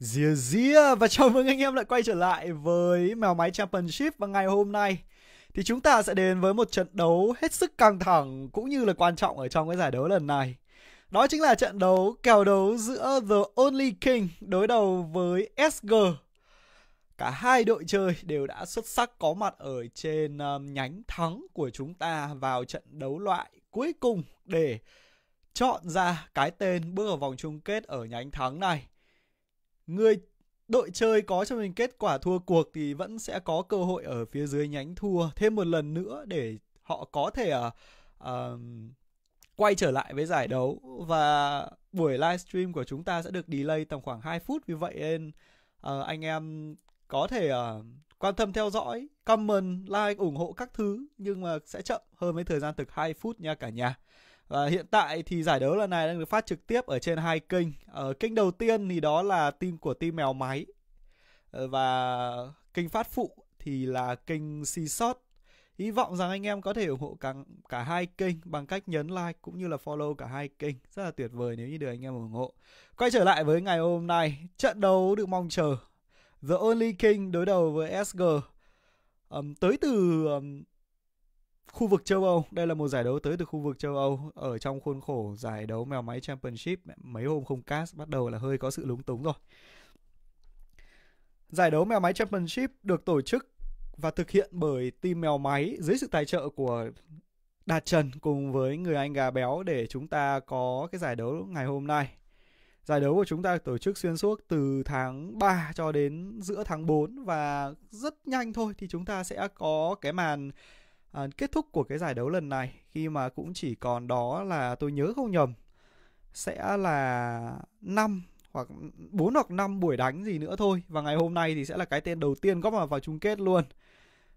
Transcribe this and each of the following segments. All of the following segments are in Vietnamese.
Dìa dìa và chào mừng anh em lại quay trở lại với Mèo Máy Championship vào ngày hôm nay thì chúng ta sẽ đến với một trận đấu hết sức căng thẳng cũng như là quan trọng ở trong cái giải đấu lần này. Đó chính là trận đấu kèo đấu giữa The Only King đối đầu với SG. Cả hai đội chơi đều đã xuất sắc có mặt ở trên um, nhánh thắng của chúng ta vào trận đấu loại cuối cùng để chọn ra cái tên bước vào vòng chung kết ở nhánh thắng này người đội chơi có cho mình kết quả thua cuộc thì vẫn sẽ có cơ hội ở phía dưới nhánh thua thêm một lần nữa để họ có thể uh, uh, quay trở lại với giải đấu và buổi livestream của chúng ta sẽ được delay tầm khoảng 2 phút vì vậy nên uh, anh em có thể uh, quan tâm theo dõi, comment, like, ủng hộ các thứ nhưng mà sẽ chậm hơn với thời gian thực 2 phút nha cả nhà. Và hiện tại thì giải đấu lần này đang được phát trực tiếp ở trên hai kênh. Ở ờ, kênh đầu tiên thì đó là team của team mèo máy ờ, và kênh phát phụ thì là kênh Seashot. Hy vọng rằng anh em có thể ủng hộ cả cả hai kênh bằng cách nhấn like cũng như là follow cả hai kênh. Rất là tuyệt vời nếu như được anh em ủng hộ. Quay trở lại với ngày hôm nay, trận đấu được mong chờ. The Only King đối đầu với SG. Um, tới từ um, khu vực châu Âu, đây là một giải đấu tới từ khu vực châu Âu ở trong khuôn khổ giải đấu mèo máy Championship mấy hôm không cast bắt đầu là hơi có sự lúng túng rồi. Giải đấu mèo máy Championship được tổ chức và thực hiện bởi team mèo máy dưới sự tài trợ của Đạt Trần cùng với người anh gà béo để chúng ta có cái giải đấu ngày hôm nay. Giải đấu của chúng ta tổ chức xuyên suốt từ tháng 3 cho đến giữa tháng 4 và rất nhanh thôi thì chúng ta sẽ có cái màn à, kết thúc của cái giải đấu lần này khi mà cũng chỉ còn đó là tôi nhớ không nhầm sẽ là 5 hoặc 4 hoặc 5 buổi đánh gì nữa thôi và ngày hôm nay thì sẽ là cái tên đầu tiên góp vào vào chung kết luôn.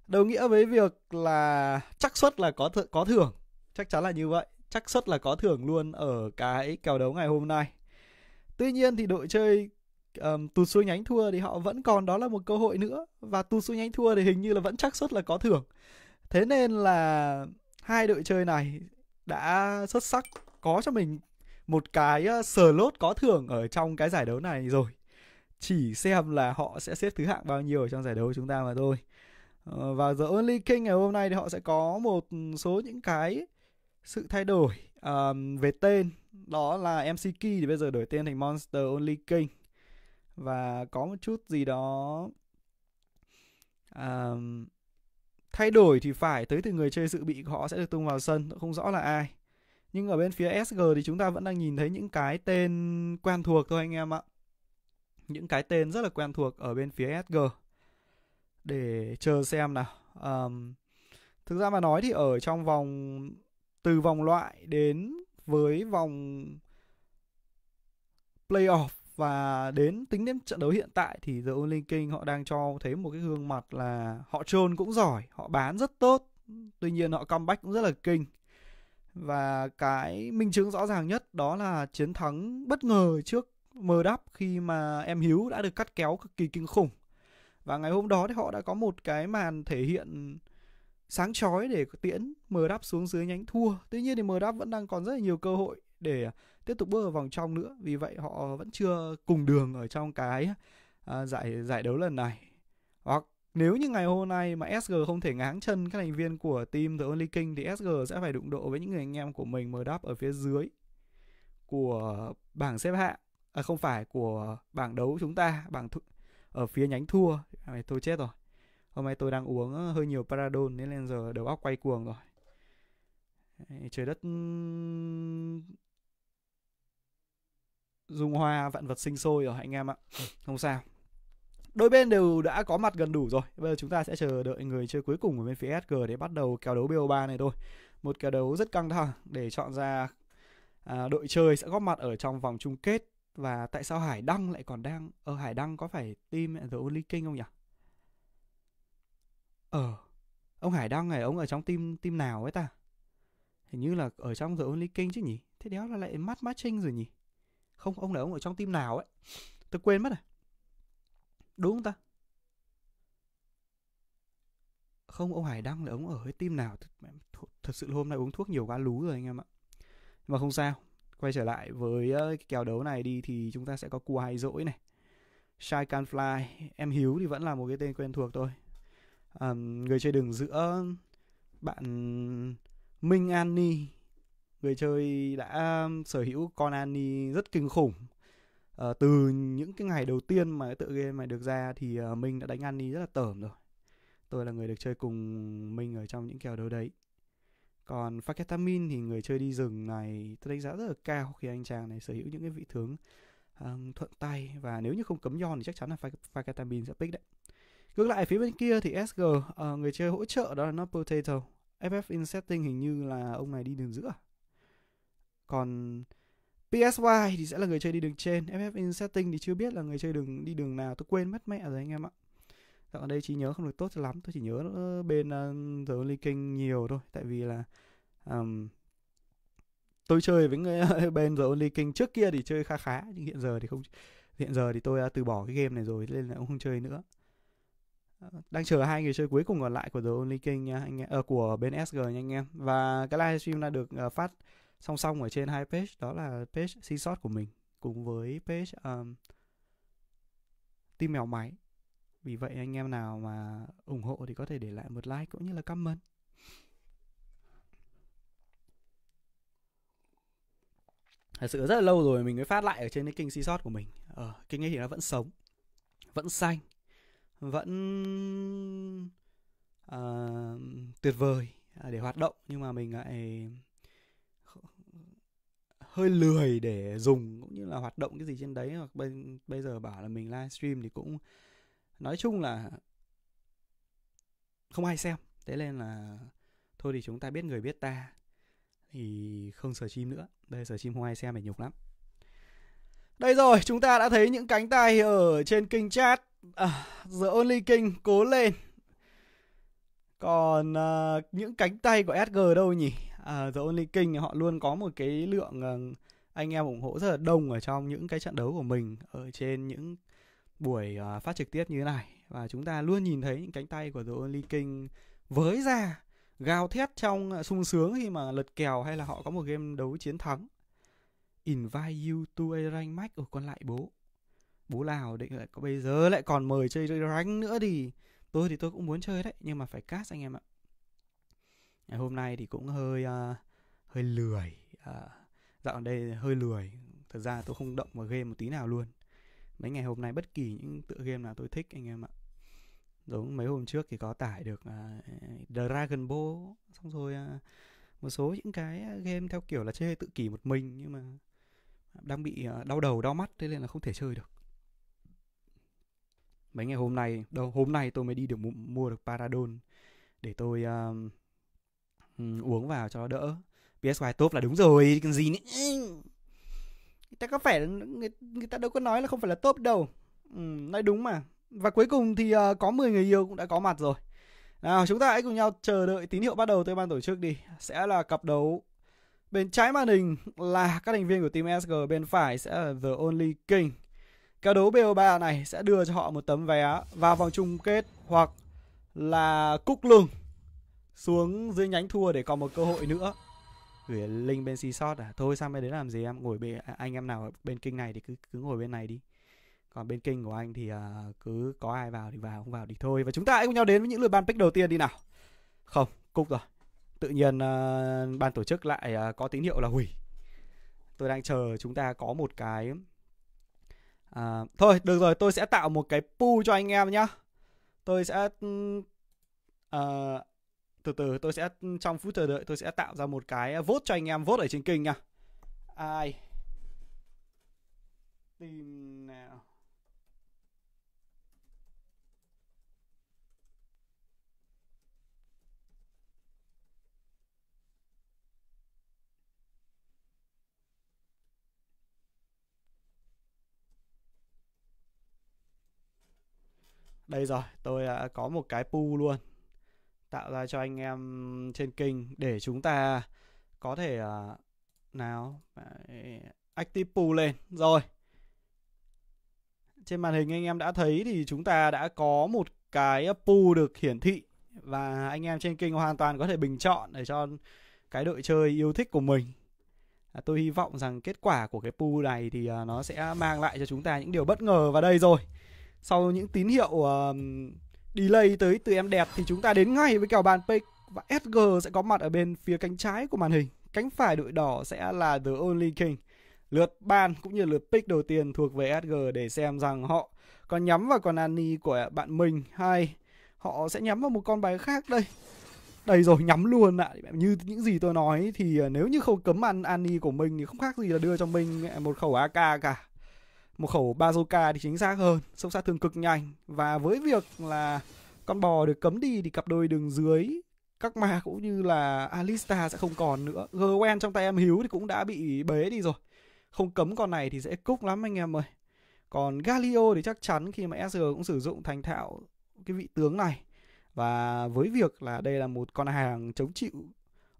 Đồng nghĩa với việc là chắc suất là có th- có thưởng, chắc chắn là như vậy, chắc suất là có thưởng luôn ở cái kèo đấu ngày hôm nay. Tuy nhiên thì đội chơi um, tụt xuống nhánh thua thì họ vẫn còn đó là một cơ hội nữa và tụt xuống nhánh thua thì hình như là vẫn chắc suất là có thưởng thế nên là hai đội chơi này đã xuất sắc có cho mình một cái ờ, slot có thưởng ở trong cái giải đấu này rồi chỉ xem là họ sẽ xếp thứ hạng bao nhiêu ở trong giải đấu của chúng ta mà thôi ờ, và The Only King ngày hôm nay thì họ sẽ có một số những cái sự thay đổi um, về tên đó là MC Key thì bây giờ đổi tên thành Monster Only King và có một chút gì đó um, thay đổi thì phải tới từ người chơi dự bị họ sẽ được tung vào sân không rõ là ai nhưng ở bên phía SG thì chúng ta vẫn đang nhìn thấy những cái tên quen thuộc thôi anh em ạ những cái tên rất là quen thuộc ở bên phía SG để chờ xem nào um, thực ra mà nói thì ở trong vòng từ vòng loại đến với vòng playoff và đến tính đến trận đấu hiện tại thì The Only King họ đang cho thấy một cái gương mặt là họ trôn cũng giỏi, họ bán rất tốt, tuy nhiên họ comeback cũng rất là kinh. Và cái minh chứng rõ ràng nhất đó là chiến thắng bất ngờ trước mờ đắp khi mà em Hiếu đã được cắt kéo cực kỳ kinh khủng. Và ngày hôm đó thì họ đã có một cái màn thể hiện sáng chói để tiễn mờ đắp xuống dưới nhánh thua. Tuy nhiên thì mờ đắp vẫn đang còn rất là nhiều cơ hội để tiếp tục bước vào vòng trong nữa vì vậy họ vẫn chưa cùng đường ở trong cái à, giải giải đấu lần này hoặc nếu như ngày hôm nay mà SG không thể ngáng chân các thành viên của team The Only King thì SG sẽ phải đụng độ với những người anh em của mình mở đắp ở phía dưới của bảng xếp hạng à, không phải của bảng đấu chúng ta bảng th- ở phía nhánh thua à, tôi chết rồi hôm nay tôi đang uống ờ, hơi nhiều paradon nên, nên giờ đầu óc quay cuồng rồi trời đất dung hoa vạn vật sinh sôi rồi anh em ạ không sao đôi bên đều đã có mặt gần đủ rồi bây giờ chúng ta sẽ chờ đợi người chơi cuối cùng của bên phía SG để bắt đầu kèo đấu BO3 này thôi một kèo đấu rất căng thẳng để chọn ra à, đội chơi sẽ góp mặt ở trong vòng chung kết và tại sao Hải Đăng lại còn đang ở ờ, Hải Đăng có phải team The Only King không nhỉ ờ ông Hải Đăng này ông ở trong team team nào ấy ta hình như là ở trong The Only King chứ nhỉ thế đéo là lại mắt matching rồi nhỉ không ông này ông ở trong team nào ấy tôi quên mất rồi đúng không ta không ông Hải Đăng là ông ở cái team nào thật, thật sự hôm nay uống thuốc nhiều quá lú rồi anh em ạ mà không sao quay trở lại với cái kèo đấu này đi thì chúng ta sẽ có cua hai dỗi này Shy Can Fly em Hiếu thì vẫn là một cái tên quen thuộc thôi um, người chơi đường giữa bạn Minh An Ni người chơi đã um, sở hữu con ani rất kinh khủng uh, từ những cái ngày đầu tiên mà cái tựa game này được ra thì uh, ờ, mình đã đánh ani rất là tởm rồi tôi là người được chơi cùng mình ở trong những kèo đấu đấy còn Faketamin thì người chơi đi rừng này tôi đánh giá rất là cao khi anh chàng này sở hữu những cái vị tướng um, thuận tay và nếu như không cấm yon thì chắc chắn là Faketamin sẽ pick đấy ngược lại phía bên kia thì SG uh, ờ, người chơi hỗ trợ đó là Not Potato FF in setting hình như là ông này đi đường giữa còn PSY thì sẽ là người chơi đi đường trên FF in setting thì chưa biết là người chơi đường đi đường nào tôi quên mất mẹ rồi anh em ạ Dạo ở đây trí nhớ không được tốt cho lắm tôi chỉ nhớ ờ, bên uh, The Only King nhiều thôi tại vì là um, tôi chơi với người bên The Only King trước kia thì chơi khá khá nhưng hiện giờ thì không hiện giờ thì tôi đã từ bỏ cái game này rồi nên là cũng không chơi nữa ờ, đang chờ hai người chơi cuối cùng còn lại của The Only King nha anh em à, của bên SG nha anh em và cái livestream đã được uh, phát song song ở trên hai page đó là page xin sót của mình cùng với page um, tim mèo máy vì vậy anh em nào mà ủng hộ thì có thể để lại một like cũng như là comment thật sự rất là lâu rồi mình mới phát lại ở trên cái kênh sót của mình ờ, kênh ấy thì nó vẫn sống vẫn xanh vẫn uh, tuyệt vời để hoạt động nhưng mà mình lại hơi lười để dùng cũng như là hoạt động cái gì trên đấy hoặc bây, bây giờ bảo là mình livestream thì cũng nói chung là không ai xem thế nên là thôi thì chúng ta biết người biết ta thì không sờ chim nữa đây sờ chim không ai xem phải nhục lắm đây rồi chúng ta đã thấy những cánh tay ở trên kinh chat à, The Only King cố lên còn à, những cánh tay của SG đâu nhỉ uh, The Only King họ luôn có một cái lượng uh, anh em ủng hộ rất là đông ở trong những cái trận đấu của mình ở trên những buổi uh, phát trực tiếp như thế này và chúng ta luôn nhìn thấy những cánh tay của The Only King với ra gào thét trong uh, sung sướng khi mà lật kèo hay là họ có một game đấu chiến thắng invite you to a rank match ở con lại bố bố lào định lại có bây giờ lại còn mời chơi rank nữa thì tôi thì tôi cũng muốn chơi đấy nhưng mà phải cast anh em ạ ngày hôm nay thì cũng hơi uh, hơi lười uh, dạo đây hơi lười thật ra tôi không động vào game một tí nào luôn mấy ngày hôm nay bất kỳ những tựa game nào tôi thích anh em ạ giống mấy hôm trước thì có tải được uh, Dragon Ball xong rồi uh, một số những cái game theo kiểu là chơi tự kỷ một mình nhưng mà đang bị uh, đau đầu đau mắt thế nên là không thể chơi được mấy ngày hôm nay đâu hôm nay tôi mới đi được mua, được Paradon để tôi uh, Ừ, uống vào cho nó đỡ PSY top là đúng rồi Cái gì nữa người ta có phải người, người ta đâu có nói là không phải là top đâu ừ, nói đúng mà và cuối cùng thì uh, có 10 người yêu cũng đã có mặt rồi nào chúng ta hãy cùng nhau chờ đợi tín hiệu bắt đầu tới ban tổ chức đi sẽ là cặp đấu bên trái màn hình là các thành viên của team SG bên phải sẽ là The Only King Cặp đấu BO3 này sẽ đưa cho họ một tấm vé vào vòng chung kết hoặc là cúc lường xuống dưới nhánh thua để còn một cơ hội nữa gửi link bên si shot à thôi sang bên đấy làm gì em ngồi bên à, anh em nào ở bên kinh này thì cứ cứ ngồi bên này đi còn bên kinh của anh thì uh, cứ có ai vào thì vào không vào thì thôi và chúng ta hãy cùng nhau đến với những lượt bàn pick đầu tiên đi nào không cúc rồi tự nhiên uh, ban tổ chức lại uh, có tín hiệu là hủy tôi đang chờ chúng ta có một cái uh, thôi được rồi tôi sẽ tạo một cái pu cho anh em nhá tôi sẽ uh, từ từ tôi sẽ trong phút chờ đợi tôi sẽ tạo ra một cái vote cho anh em vote ở trên kênh nha ai tìm nào đây rồi tôi đã à, có một cái pu luôn tạo ra cho anh em trên kênh để chúng ta có thể uh, nào active pool lên rồi trên màn hình anh em đã thấy thì chúng ta đã có một cái pool được hiển thị và anh em trên kênh hoàn toàn có thể bình chọn để cho cái đội chơi yêu thích của mình à, tôi hy vọng rằng kết quả của cái pool này thì uh, nó sẽ mang lại cho chúng ta những điều bất ngờ vào đây rồi sau những tín hiệu uh, delay tới từ em đẹp thì chúng ta đến ngay với kèo bàn pick và SG sẽ có mặt ở bên phía cánh trái của màn hình. Cánh phải đội đỏ sẽ là The Only King. Lượt bàn cũng như lượt pick đầu tiên thuộc về SG để xem rằng họ có nhắm vào con Ani của bạn mình hay họ sẽ nhắm vào một con bài khác đây. Đây rồi, nhắm luôn ạ. À. Như những gì tôi nói thì ờ, nếu như không cấm ăn Ani của mình thì không khác gì là đưa cho mình ờ, một khẩu AK cả một khẩu bazooka thì chính xác hơn xông sát thương cực nhanh và với việc là con bò được cấm đi thì cặp đôi đường dưới các ma cũng như là Alista sẽ không còn nữa gwen trong tay em Hiếu thì cũng đã bị bế đi rồi không cấm con này thì dễ cúc lắm anh em ơi còn Galio thì chắc chắn khi mà SG cũng sử dụng thành thạo cái vị tướng này và với việc là đây là một con hàng chống chịu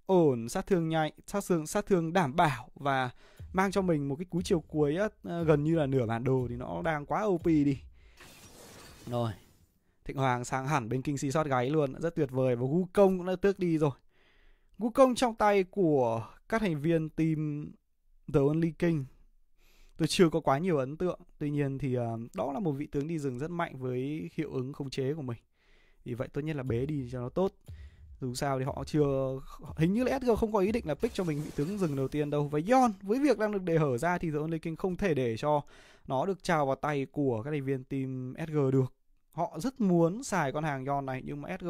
ổn sát thương nhanh sát thương sát thương đảm bảo và mang cho mình một cái cú chiều cuối á, ờ, gần như là nửa bản đồ thì nó đang quá OP đi. Rồi. Thịnh Hoàng sang hẳn bên King Sea gáy luôn, rất tuyệt vời và Công cũng đã tước đi rồi. Công trong tay của các thành viên team The Only King. Tôi chưa có quá nhiều ấn tượng, tuy nhiên thì uh, đó là một vị tướng đi rừng rất mạnh với hiệu ứng khống chế của mình. Vì vậy tốt nhất là bế đi cho nó tốt dù sao thì họ chưa hình như là SG không có ý định là pick cho mình vị tướng rừng đầu tiên đâu và Yon với việc đang được đề hở ra thì The Only King không thể để cho nó được trao vào tay của các thành viên team SG được họ rất muốn xài con hàng Yon này nhưng mà SG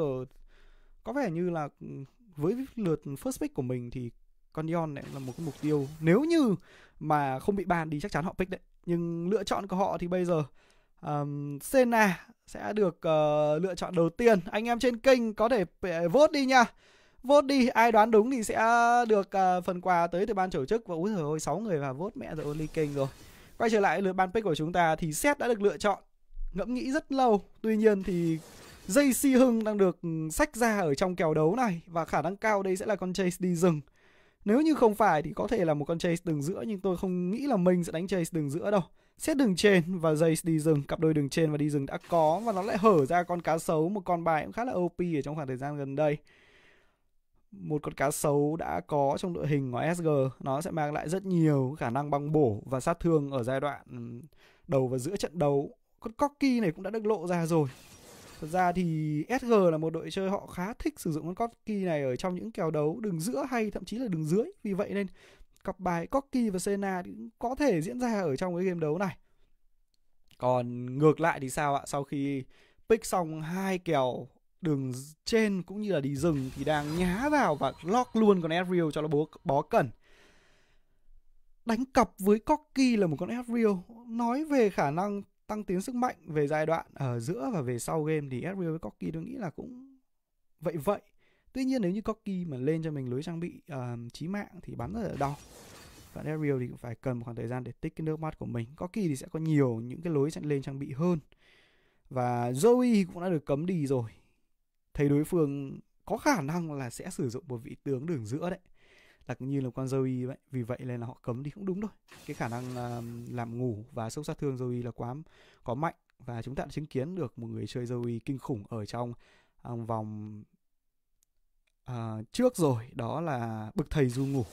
có vẻ như là ừ, với lượt first pick của mình thì con Yon này là một cái mục tiêu nếu như mà không bị bàn thì chắc chắn họ pick đấy nhưng lựa chọn của họ thì bây giờ um, Senna sẽ được uh, lựa chọn đầu tiên. Anh em trên kênh có thể ờ, vote đi nha. Vote đi, ai đoán đúng thì sẽ được uh, phần quà tới từ ban tổ chức và úi giời ơi 6 người vào vote mẹ rồi Only King rồi. Quay trở lại lượt ban pick của chúng ta thì Seth đã được lựa chọn. Ngẫm nghĩ rất lâu. Tuy nhiên thì JC Hưng đang được sách ừ, ra ở trong kèo đấu này và khả năng cao đây sẽ là con Chase đi rừng. Nếu như không phải thì có thể là một con Chase đường giữa nhưng tôi không nghĩ là mình sẽ đánh Chase đường giữa đâu xét đường trên và dây đi rừng cặp đôi đường trên và đi rừng đã có và nó lại hở ra con cá sấu một con bài cũng khá là OP ở trong khoảng thời gian gần đây một con cá sấu đã có trong đội hình của SG nó sẽ mang lại rất nhiều khả năng băng bổ và sát thương ở giai đoạn ừ, đầu và giữa trận đấu con cocky này cũng đã được lộ ra rồi Thật ra thì SG là một đội chơi họ khá thích sử dụng con cocky này ở trong những kèo đấu đường giữa hay thậm chí là đường dưới. Vì vậy nên cặp bài cocky và Sena cũng có thể diễn ra ở trong cái game đấu này. Còn ngược lại thì sao ạ? Sau khi pick xong hai kèo đường trên cũng như là đi rừng thì đang nhá vào và lock luôn con Ezreal cho nó bó, bó cẩn. Đánh cặp với cocky là một con Ezreal nói về khả năng tăng tiến sức mạnh về giai đoạn ở giữa và về sau game thì Ezreal với cocky tôi nghĩ là cũng vậy vậy Tuy nhiên nếu như Corki mà lên cho mình lưới trang bị uh, mạng thì bắn rất là đau Và Daryl thì cũng phải cần một khoảng thời gian để tích cái nước mắt của mình Corki thì sẽ có nhiều những cái lối lên trang bị hơn Và Zoe cũng đã được cấm đi rồi Thấy đối phương có khả năng là sẽ sử dụng một vị tướng đường giữa đấy đặc như là con Zoe vậy vì vậy nên là họ cấm đi cũng đúng thôi cái khả năng uh, làm ngủ và sức sát thương Zoe là quá có mạnh và chúng ta đã chứng kiến được một người chơi Zoe kinh khủng ở trong um, vòng uh, trước rồi đó là bực thầy du ngủ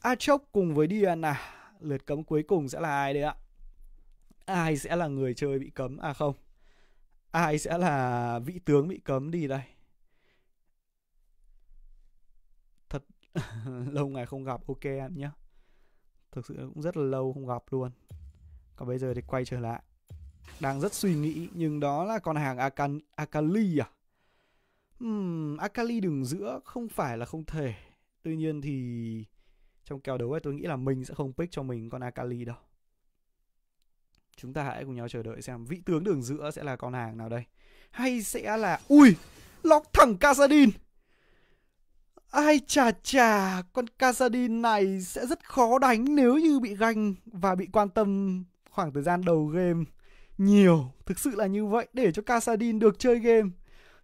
a chốc cùng với diana lượt cấm cuối cùng sẽ là ai đấy ạ ai sẽ là người chơi bị cấm à không ai sẽ là vị tướng bị cấm đi đây thật lâu ngày không gặp ok em nhé thực sự cũng rất là lâu không gặp luôn còn bây giờ thì quay trở lại đang rất suy nghĩ nhưng đó là con hàng Akan Akali à hmm, Akali đường giữa không phải là không thể tuy nhiên thì trong kèo đấu ấy tôi nghĩ là mình sẽ không pick cho mình con Akali đâu chúng ta hãy cùng nhau chờ đợi xem vị tướng đường giữa sẽ là con hàng nào đây hay sẽ là ui lóc thẳng Casadin ai chà chà con Casadin này sẽ rất khó đánh nếu như bị ganh và bị quan tâm khoảng thời gian đầu game nhiều thực sự là như vậy để cho Casadin được chơi game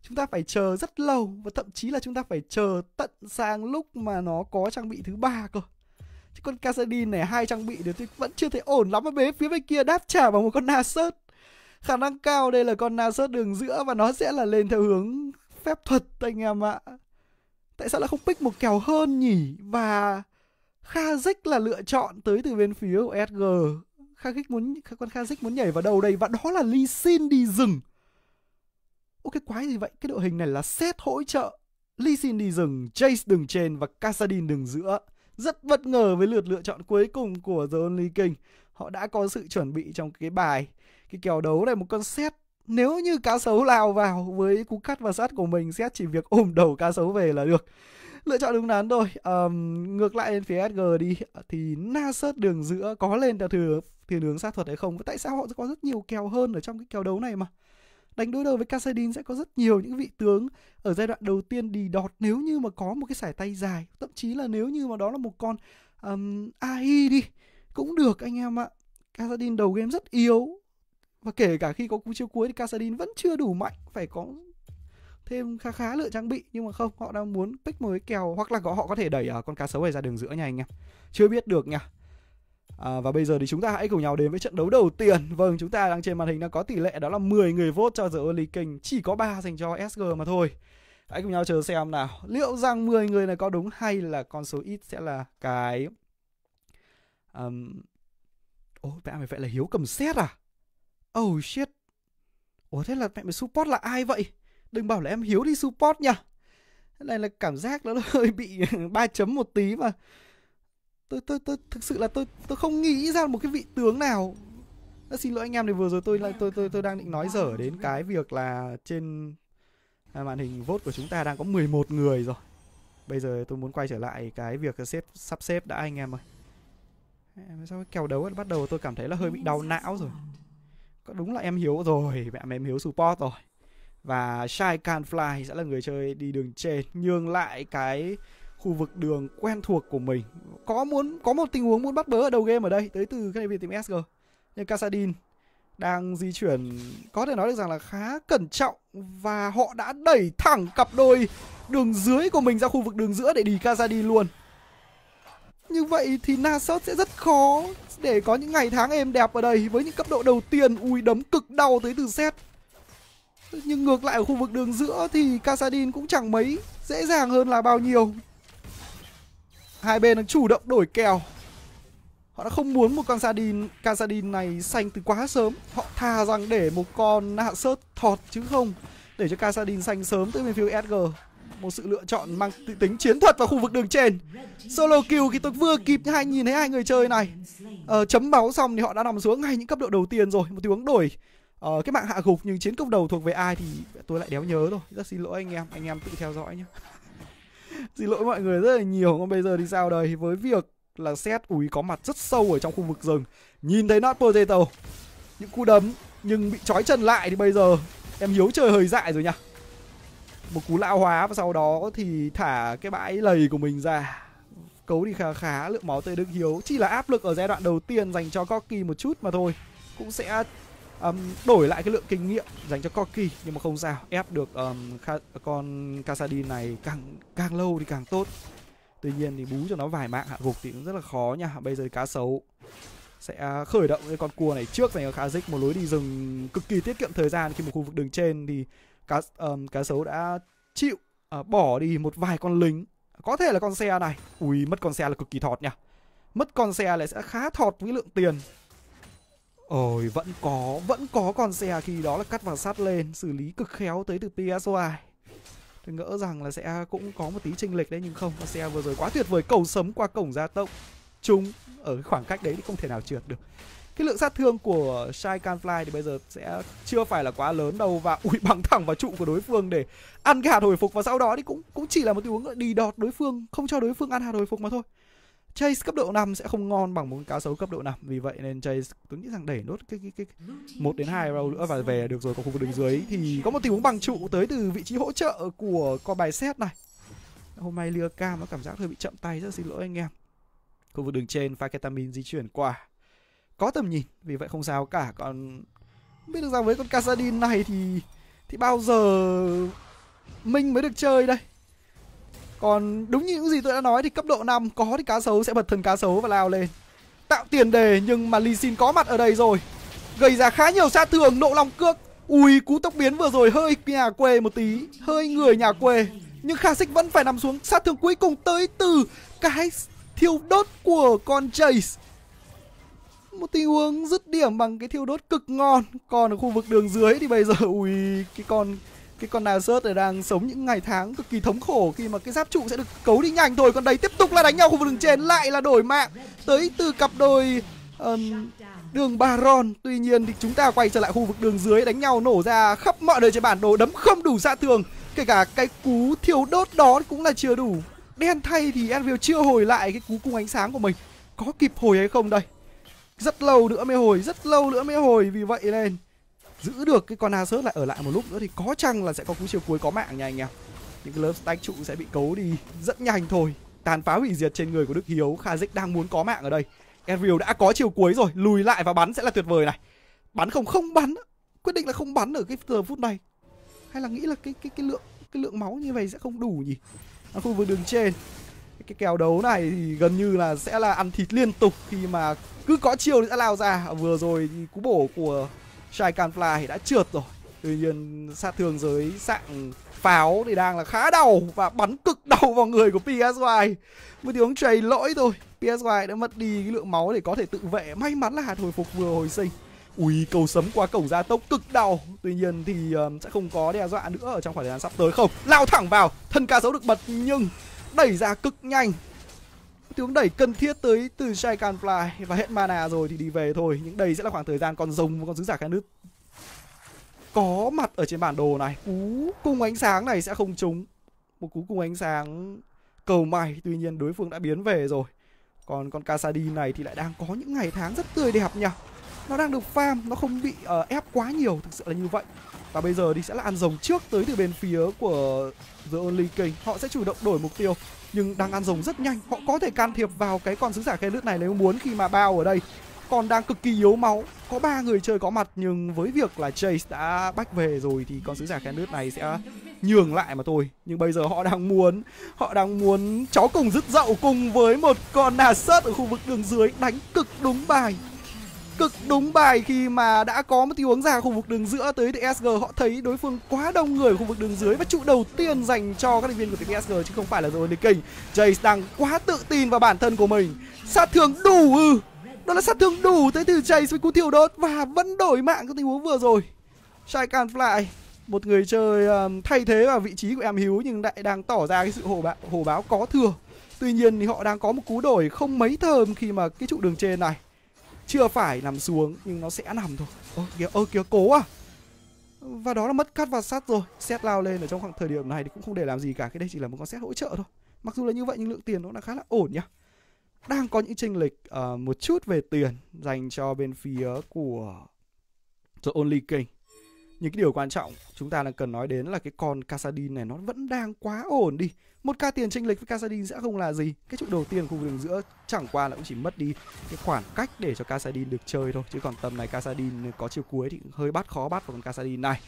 chúng ta phải chờ rất lâu và thậm chí là chúng ta phải chờ tận sang lúc mà nó có trang bị thứ ba cơ chứ con Kassadin này hai trang bị đều tôi vẫn chưa thấy ổn lắm ở bên phía bên kia đáp trả bằng một con Na Nasus khả năng cao đây là con Na Nasus đường giữa và nó sẽ là lên theo hướng phép thuật anh em ạ tại sao lại không pick một kèo hơn nhỉ và Kha Khazik là lựa chọn tới từ bên phía của SG Kha Khazik muốn con Kha Khazik muốn nhảy vào đầu đây và đó là Lee Sin đi rừng Ô cái quái gì vậy? Cái đội hình này là Seth hỗ trợ, Lee Sin đi rừng, Jace đường trên và Kassadin đường giữa. Rất bất ngờ với lượt lựa chọn cuối cùng của The Only King. Họ đã có sự chuẩn bị trong cái bài, cái kèo đấu này một con Seth nếu như cá sấu lao vào với cú cắt và sát của mình xét chỉ việc ôm đầu cá sấu về là được lựa chọn đúng đắn thôi um, ngược lại đến phía SG đi thì Nasert đường giữa có lên theo thừa thì hướng sát thuật hay không tại sao họ có rất nhiều kèo hơn ở trong cái kèo đấu này mà đánh đối đầu với Casadin sẽ có rất nhiều những vị tướng ở giai đoạn đầu tiên đi đọt nếu như mà có một cái sải tay dài thậm chí là nếu như mà đó là một con um, AI đi cũng được anh em ạ Casadin đầu game rất yếu và kể cả khi có cú chiêu cuối thì Casadin vẫn chưa đủ mạnh phải có thêm khá khá lựa trang bị nhưng mà không họ đang muốn pick mới kèo hoặc là họ có thể đẩy uh, con cá sấu này ra đường giữa nha anh em chưa biết được nha À, và bây giờ thì chúng ta hãy cùng nhau đến với trận đấu đầu tiên. Vâng, chúng ta đang trên màn hình đang có tỷ lệ đó là 10 người vote cho The Only King, chỉ có 3 dành cho SG mà thôi. Hãy cùng nhau chờ xem nào, liệu rằng 10 người này có đúng hay là con số ít sẽ là cái um... Ồ, mẹ mày vậy là Hiếu cầm xét à? Oh shit. Ủa thế là mẹ mày support là ai vậy? Đừng bảo là em Hiếu đi support nha. Thế này là cảm giác nó hơi bị ba chấm một tí mà tôi tôi tôi thực sự là tôi tôi không nghĩ ra một cái vị tướng nào à, xin lỗi anh em thì vừa rồi tôi lại tôi tôi tôi đang định nói dở đến cái việc là trên à, màn hình vote của chúng ta đang có 11 người rồi bây giờ tôi muốn quay trở lại cái việc xếp sắp xếp đã anh em ơi sao cái kèo đấu bắt đầu tôi cảm thấy là hơi bị đau não rồi có đúng là em hiếu rồi mẹ em hiếu support rồi và Shy Can Fly sẽ là người chơi đi đường trên nhường lại cái khu vực đường quen thuộc của mình có muốn có một tình huống muốn bắt bớ ở đầu game ở đây tới từ các việc team SG nhưng kasadin đang di chuyển có thể nói được rằng là khá cẩn trọng và họ đã đẩy thẳng cặp đôi đường dưới của mình ra khu vực đường giữa để đi kasadin luôn như vậy thì Nasot sẽ rất khó để có những ngày tháng êm đẹp ở đây với những cấp độ đầu tiên ui đấm cực đau tới từ set nhưng ngược lại ở khu vực đường giữa thì kasadin cũng chẳng mấy dễ dàng hơn là bao nhiêu hai bên đang chủ động đổi kèo họ đã không muốn một con Sadin Casadin này xanh từ quá sớm họ thà rằng để một con hạ sớt thọt chứ không để cho Casadin xanh sớm từ bên phía SG một sự lựa chọn mang tự tính chiến thuật vào khu vực đường trên solo kill khi tôi vừa kịp hai nhìn thấy hai người chơi này ờ, chấm máu xong thì họ đã nằm xuống ngay những cấp độ đầu tiên rồi một tiếng đổi ờ, cái mạng hạ gục nhưng chiến công đầu thuộc về ai thì tôi lại đéo nhớ rồi rất xin lỗi anh em anh em tự theo dõi nhé xin lỗi mọi người rất là nhiều còn bây giờ thì sao đây với việc là xét úi có mặt rất sâu ở trong khu vực rừng nhìn thấy not potato những cú đấm nhưng bị trói chân lại thì bây giờ em hiếu chơi hơi dại rồi nha một cú lão hóa và sau đó thì thả cái bãi lầy của mình ra cấu thì khá khá lượng máu tới đức hiếu chỉ là áp lực ở giai đoạn đầu tiên dành cho corky một chút mà thôi cũng sẽ um, đổi lại cái lượng kinh nghiệm dành cho Corky nhưng mà không sao ép được um, con Kasadin này càng càng lâu thì càng tốt tuy nhiên thì bú cho nó vài mạng hạ gục thì cũng rất là khó nha bây giờ cá sấu sẽ khởi động cái con cua này trước dành cho khá dích một lối đi rừng cực kỳ tiết kiệm thời gian khi một khu vực đường trên thì cá um, cá sấu đã chịu uh, bỏ đi một vài con lính có thể là con xe này ui mất con xe là cực kỳ thọt nha mất con xe lại sẽ khá thọt với lượng tiền Ôi vẫn có Vẫn có con xe khi đó là cắt vào sát lên Xử lý cực khéo tới từ PSY Tôi ngỡ rằng là sẽ cũng có một tí chênh lệch đấy Nhưng không con xe vừa rồi quá tuyệt vời Cầu sấm qua cổng gia tốc Trung ở khoảng cách đấy thì không thể nào trượt được cái lượng sát thương của Shai Canfly thì bây giờ sẽ chưa phải là quá lớn đâu và ủi bằng thẳng vào trụ của đối phương để ăn cái hạt hồi phục và sau đó thì cũng cũng chỉ là một tình huống đi đọt đối phương không cho đối phương ăn hạt hồi phục mà thôi Chase cấp độ 5 sẽ không ngon bằng một cá sấu cấp độ 5 Vì vậy nên Chase tôi nghĩ rằng đẩy nốt cái cái cái 1 đến 2 round nữa và về được rồi Còn khu vực đường dưới thì có một tình huống bằng trụ tới từ vị trí hỗ trợ của con bài set này Hôm nay lừa cam nó cảm giác hơi bị chậm tay rất xin lỗi anh em Khu vực đường trên Faketamin di chuyển qua Có tầm nhìn vì vậy không sao cả Còn biết được rằng với con Casadin này thì thì bao giờ mình mới được chơi đây còn đúng như những gì tôi đã nói thì cấp độ 5 có thì cá sấu sẽ bật thân cá sấu và lao lên. Tạo tiền đề nhưng mà Lee Sin có mặt ở đây rồi. Gây ra khá nhiều sát thương, nộ long cước. Ui, cú tốc biến vừa rồi hơi nhà quê một tí, hơi người nhà quê. Nhưng kha sích vẫn phải nằm xuống sát thương cuối cùng tới từ cái thiêu đốt của con Jace. Một tình huống dứt điểm bằng cái thiêu đốt cực ngon. Còn ở khu vực đường dưới thì bây giờ ui cái con cái con nào Nasus này đang sống những ngày tháng cực kỳ thống khổ khi mà cái giáp trụ sẽ được cấu đi nhanh thôi còn đây tiếp tục là đánh nhau khu vực đường trên lại là đổi mạng tới từ cặp đôi um, đường Baron tuy nhiên thì chúng ta quay trở lại khu vực đường dưới đánh nhau nổ ra khắp mọi nơi trên bản đồ đấm không đủ dạ thường kể cả cái cú thiêu đốt đó cũng là chưa đủ đen thay thì Anvil chưa hồi lại cái cú cung ánh sáng của mình có kịp hồi hay không đây rất lâu nữa mới hồi rất lâu nữa mới hồi vì vậy nên giữ được cái con Hazard lại ở lại một lúc nữa thì có chăng là sẽ có cú chiều cuối có mạng nha anh em những cái lớp stack trụ sẽ bị cấu đi rất nhanh thôi tàn phá hủy diệt trên người của Đức Hiếu kha dịch đang muốn có mạng ở đây Enriel đã có chiều cuối rồi lùi lại và bắn sẽ là tuyệt vời này bắn không không bắn quyết định là không bắn ở cái giờ phút này hay là nghĩ là cái cái cái lượng cái lượng máu như vậy sẽ không đủ nhỉ ở khu vực đường trên cái, cái kèo đấu này thì gần như là sẽ là ăn thịt liên tục khi mà cứ có chiều thì sẽ lao ra vừa rồi thì cú bổ của Shykanfly thì đã trượt rồi Tuy nhiên sát thương dưới sạng pháo thì đang là khá đau và bắn cực đau vào người của PSY. Một tiếng trầy lỗi thôi. PSY đã mất đi cái lượng máu để có thể tự vệ. May mắn là hạt hồi phục vừa hồi sinh. Ui, cầu sấm qua cổng gia tốc cực đau. Tuy nhiên thì um, sẽ không có đe dọa nữa ở trong khoảng thời gian sắp tới không. Lao thẳng vào, thân ca sấu được bật nhưng đẩy ra cực nhanh tướng đẩy cần thiết tới từ Shaikan và hết mana rồi thì đi về thôi những đây sẽ là khoảng thời gian con rồng và con dứng giả cái nước có mặt ở trên bản đồ này cú cung ánh sáng này sẽ không trúng một cú cung ánh sáng cầu mày tuy nhiên đối phương đã biến về rồi còn con Kasadin này thì lại đang có những ngày tháng rất tươi đẹp nhỉ nó đang được farm nó không bị uh, ép quá nhiều thực sự là như vậy và bây giờ thì sẽ là ăn rồng trước tới từ bên phía của The Only King Họ sẽ chủ động đổi mục tiêu Nhưng đang ăn rồng rất nhanh Họ có thể can thiệp vào cái con sứ giả khe lướt này nếu muốn khi mà bao ở đây còn đang cực kỳ yếu máu có ba người chơi có mặt nhưng với việc là chase đã bách về rồi thì con sứ giả khe lướt này sẽ nhường lại mà thôi nhưng bây giờ họ đang muốn họ đang muốn chó cùng dứt dậu cùng với một con nà sớt ở khu vực đường dưới đánh cực đúng bài cực đúng bài khi mà đã có một tình huống ra khu vực đường giữa tới thì SG họ thấy đối phương quá đông người ở khu vực đường dưới và trụ đầu tiên dành cho các thành viên của TSG chứ không phải là rồi King. Jace đang quá tự tin vào bản thân của mình. Sát thương đủ ư? Ừ. Đó là sát thương đủ tới từ Jace với cú thiểu đốt và vẫn đổi mạng trong tình huống vừa rồi. Shai Can Fly một người chơi um, thay thế vào vị trí của em Hiếu nhưng lại đang tỏ ra cái sự hổ bạo hổ báo có thừa. Tuy nhiên thì họ đang có một cú đổi không mấy thơm khi mà cái trụ đường trên này chưa phải nằm xuống nhưng nó sẽ nằm thôi ôi kìa ôi kìa cố à và đó là mất cắt và sát rồi xét lao lên ở trong khoảng thời điểm này thì cũng không để làm gì cả cái đây chỉ là một con xét hỗ trợ thôi mặc dù là như vậy nhưng lượng tiền nó đã khá là ổn nhá đang có những chênh lệch uh, một chút về tiền dành cho bên phía của The Only King những cái điều quan trọng chúng ta đang cần nói đến là cái con Casadin này nó vẫn đang quá ổn đi một ca tiền chênh lệch với Casadin sẽ không là gì cái trụ đầu tiên khu vực đường giữa chẳng qua là cũng chỉ mất đi cái khoảng cách để cho Casadin được chơi thôi chứ còn tầm này Casadin có chiều cuối thì hơi bắt khó bắt vào con Casadin này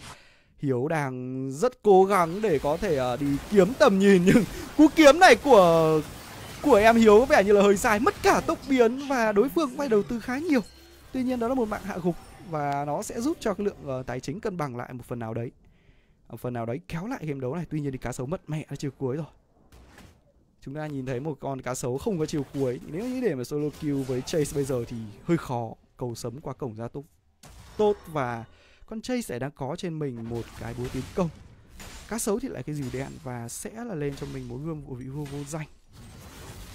Hiếu đang rất cố gắng để có thể à, đi kiếm tầm nhìn nhưng cú kiếm này của của em Hiếu có vẻ như là hơi sai mất cả tốc biến và đối phương phải đầu tư khá nhiều tuy nhiên đó là một mạng hạ gục và nó sẽ giúp cho cái lượng uh, tài chính cân bằng lại một phần nào đấy một phần nào đấy kéo lại game đấu này tuy nhiên thì cá sấu mất mẹ nó chiều cuối rồi chúng ta nhìn thấy một con cá sấu không có chiều cuối nếu như để mà solo kill với chase bây giờ thì hơi khó cầu sấm qua cổng ra tốt tốt và con chase sẽ đang có trên mình một cái búa tiến công cá sấu thì lại cái dìu đen và sẽ là lên cho mình một gương của vị vua vô danh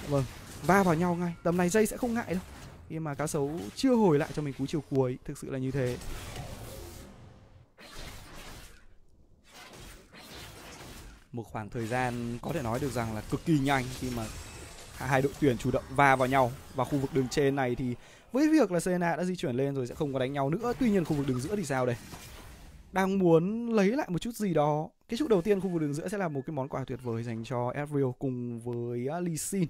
vâng va vào nhau ngay tầm này dây sẽ không ngại đâu khi mà cá sấu chưa hồi lại cho mình cú chiều cuối thực sự là như thế một khoảng thời gian có thể nói được rằng là cực kỳ nhanh khi mà hai đội tuyển chủ động va vào nhau và khu vực đường trên này thì với việc là Serena đã di chuyển lên rồi sẽ không có đánh nhau nữa tuy nhiên khu vực đường giữa thì sao đây đang muốn lấy lại một chút gì đó cái trụ đầu tiên khu vực đường giữa sẽ là một cái món quà tuyệt vời dành cho Avril cùng với à, Lee Sin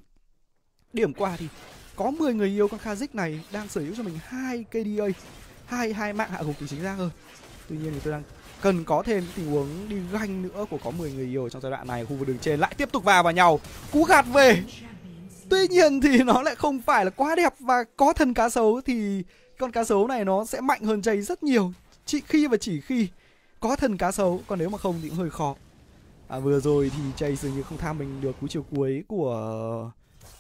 điểm qua thì có 10 người yêu con Khazik này đang sở hữu cho mình hai KDA hai hai mạng hạ gục thì chính xác hơn tuy nhiên thì tôi đang cần có thêm tình huống đi ganh nữa của có 10 người yêu trong giai đoạn này khu vực đường trên lại tiếp tục vào vào nhau cú gạt về tuy nhiên thì nó lại không phải là quá đẹp và có thân cá sấu thì con cá sấu này nó sẽ mạnh hơn chay rất nhiều chỉ khi và chỉ khi có thân cá sấu còn nếu mà không thì cũng hơi khó à, vừa rồi thì chay dường như không tham mình được cú chiều cuối của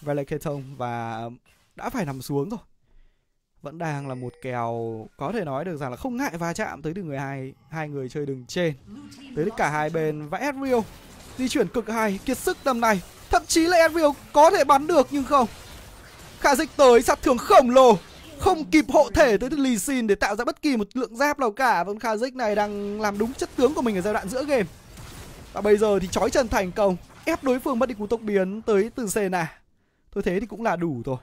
Valeketon và đã phải nằm xuống rồi vẫn đang là một kèo có thể nói được rằng là không ngại va chạm tới từ người hai hai người chơi đường trên tới đến cả hai bên và Ezreal di chuyển cực hay kiệt sức tầm này thậm chí là Ezreal có thể bắn được nhưng không khả dịch tới sát thương khổng lồ không kịp hộ thể tới từ lì xin để tạo ra bất kỳ một lượng giáp nào cả vẫn khả dịch này đang làm đúng chất tướng của mình ở giai đoạn giữa game và bây giờ thì chói chân thành công ép đối phương mất đi cú tốc biến tới từ C Sena tôi thế thì cũng là đủ rồi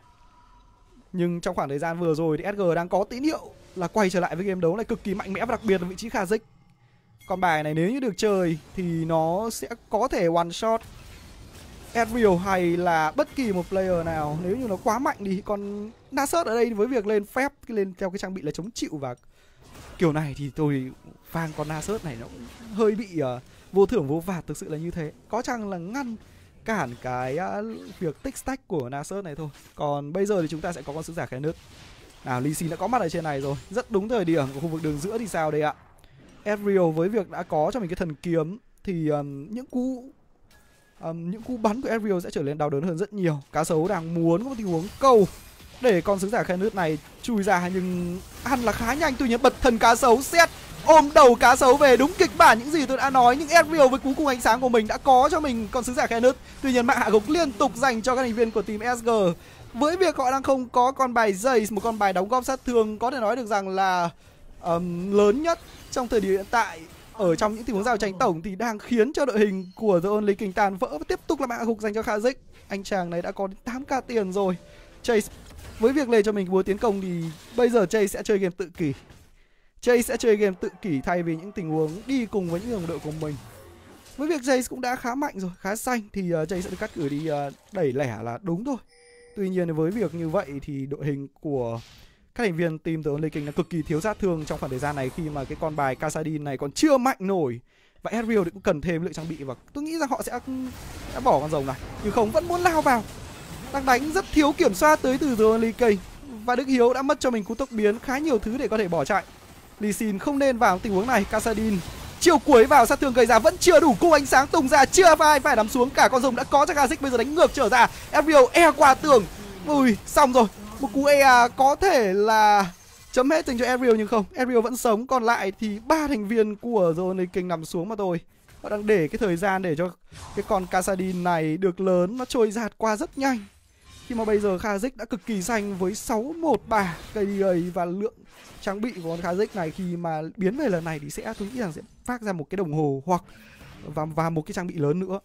nhưng trong khoảng thời gian vừa rồi thì SG đang có tín hiệu là quay trở lại với game đấu này cực kỳ mạnh mẽ và đặc biệt là vị trí Kha Dích. Còn bài này nếu như được chơi thì nó sẽ có thể one shot Ezreal hay là bất kỳ một player nào nếu như nó quá mạnh đi. Còn Nasus ở đây với việc lên phép lên theo cái trang bị là chống chịu và kiểu này thì tôi vang con Nasus này nó cũng hơi bị uh, vô thưởng vô phạt thực sự là như thế. Có chăng là ngăn cản cái uh, việc tích stack của Nasus này thôi. Còn bây giờ thì chúng ta sẽ có con sứ giả khe nước. Nào, Lee Sin đã có mặt ở trên này rồi. Rất đúng thời điểm của khu vực đường giữa thì sao đây ạ? Ezreal với việc đã có cho mình cái thần kiếm thì um, những cú um, những cú bắn của Ezreal sẽ trở nên đau đớn hơn rất nhiều. Cá sấu đang muốn có một tình huống câu để con sứ giả khe nước này chui ra nhưng ăn là khá nhanh tuy nhiên bật thần cá sấu xét ôm đầu cá sấu về đúng kịch bản những gì tôi đã nói những Ezreal với cú cung ánh sáng của mình đã có cho mình con sứ giả Kenneth tuy nhiên mạng hạ gục liên tục dành cho các thành viên của team SG với việc họ đang không có con bài Jace một con bài đóng góp sát thương có thể nói được rằng là um, lớn nhất trong thời điểm hiện tại ở trong những tình huống giao tranh tổng thì đang khiến cho đội hình của The Only King tàn vỡ và tiếp tục là mạng hạ gục dành cho Kha'Zix anh chàng này đã có đến 8k tiền rồi Chase với việc lề cho mình búa tiến công thì bây giờ Chase sẽ chơi game tự kỷ Jay sẽ chơi game tự kỷ thay vì những tình huống đi cùng với những đồng đội của mình. Với việc Jay cũng đã khá mạnh rồi, khá xanh thì ờ, Jay sẽ được cắt cử đi ờ, đẩy lẻ là đúng thôi. Tuy nhiên với việc như vậy thì đội hình của các thành viên team The Only King là cực kỳ thiếu sát thương trong khoảng thời gian này khi mà cái con bài Kasadin này còn chưa mạnh nổi. Vậy Ezreal thì cũng cần thêm lượng trang bị và tôi nghĩ rằng họ sẽ sẽ bỏ con rồng này. Nhưng không vẫn muốn lao vào. Đang đánh rất thiếu kiểm soát tới từ The Only King. Và Đức Hiếu đã mất cho mình cú tốc biến khá nhiều thứ để có thể bỏ chạy. Lee Sin không nên vào tình huống này Kasadin chiều cuối vào sát thương gây ra vẫn chưa đủ cung ánh sáng tung ra chưa vai phải đắm xuống cả con rồng đã có cho Kha'Zix bây giờ đánh ngược trở ra Ezreal e qua tường ui xong rồi một cú e có thể là chấm hết dành cho Ezreal nhưng không Ezreal vẫn sống còn lại thì ba thành viên của Zone kinh nằm xuống mà thôi họ đang để cái thời gian để cho cái con Kasadin này được lớn nó trôi giạt qua rất nhanh khi mà bây giờ Kha'Zix đã cực kỳ xanh với 6 một bà cây và lượng trang bị của con Kha'Zix này khi mà biến về lần này thì sẽ tôi nghĩ rằng sẽ phát ra một cái đồng hồ hoặc và và một cái trang bị lớn nữa.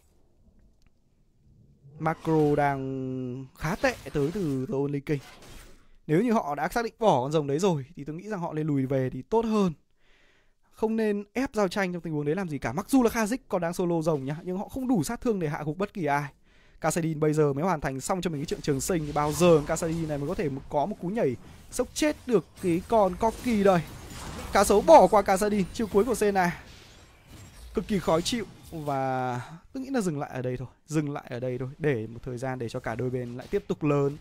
Macro đang khá tệ tới từ The Only King. Nếu như họ đã xác định bỏ con rồng đấy rồi thì tôi nghĩ rằng họ nên lùi về thì tốt hơn. Không nên ép giao tranh trong tình huống đấy làm gì cả. Mặc dù là Kha'Zix còn đang solo rồng nhá, nhưng họ không đủ sát thương để hạ gục bất kỳ ai. Casadin bây giờ mới hoàn thành xong cho mình cái chuyện trường sinh thì bao giờ Casadin này mới có thể có một cú nhảy sốc chết được cái con Corky đây cá sấu bỏ qua Casadin chiêu cuối của Senna cực kỳ khó chịu và tôi nghĩ là dừng lại ở đây thôi dừng lại ở đây thôi để một thời gian để cho cả đôi bên lại tiếp tục lớn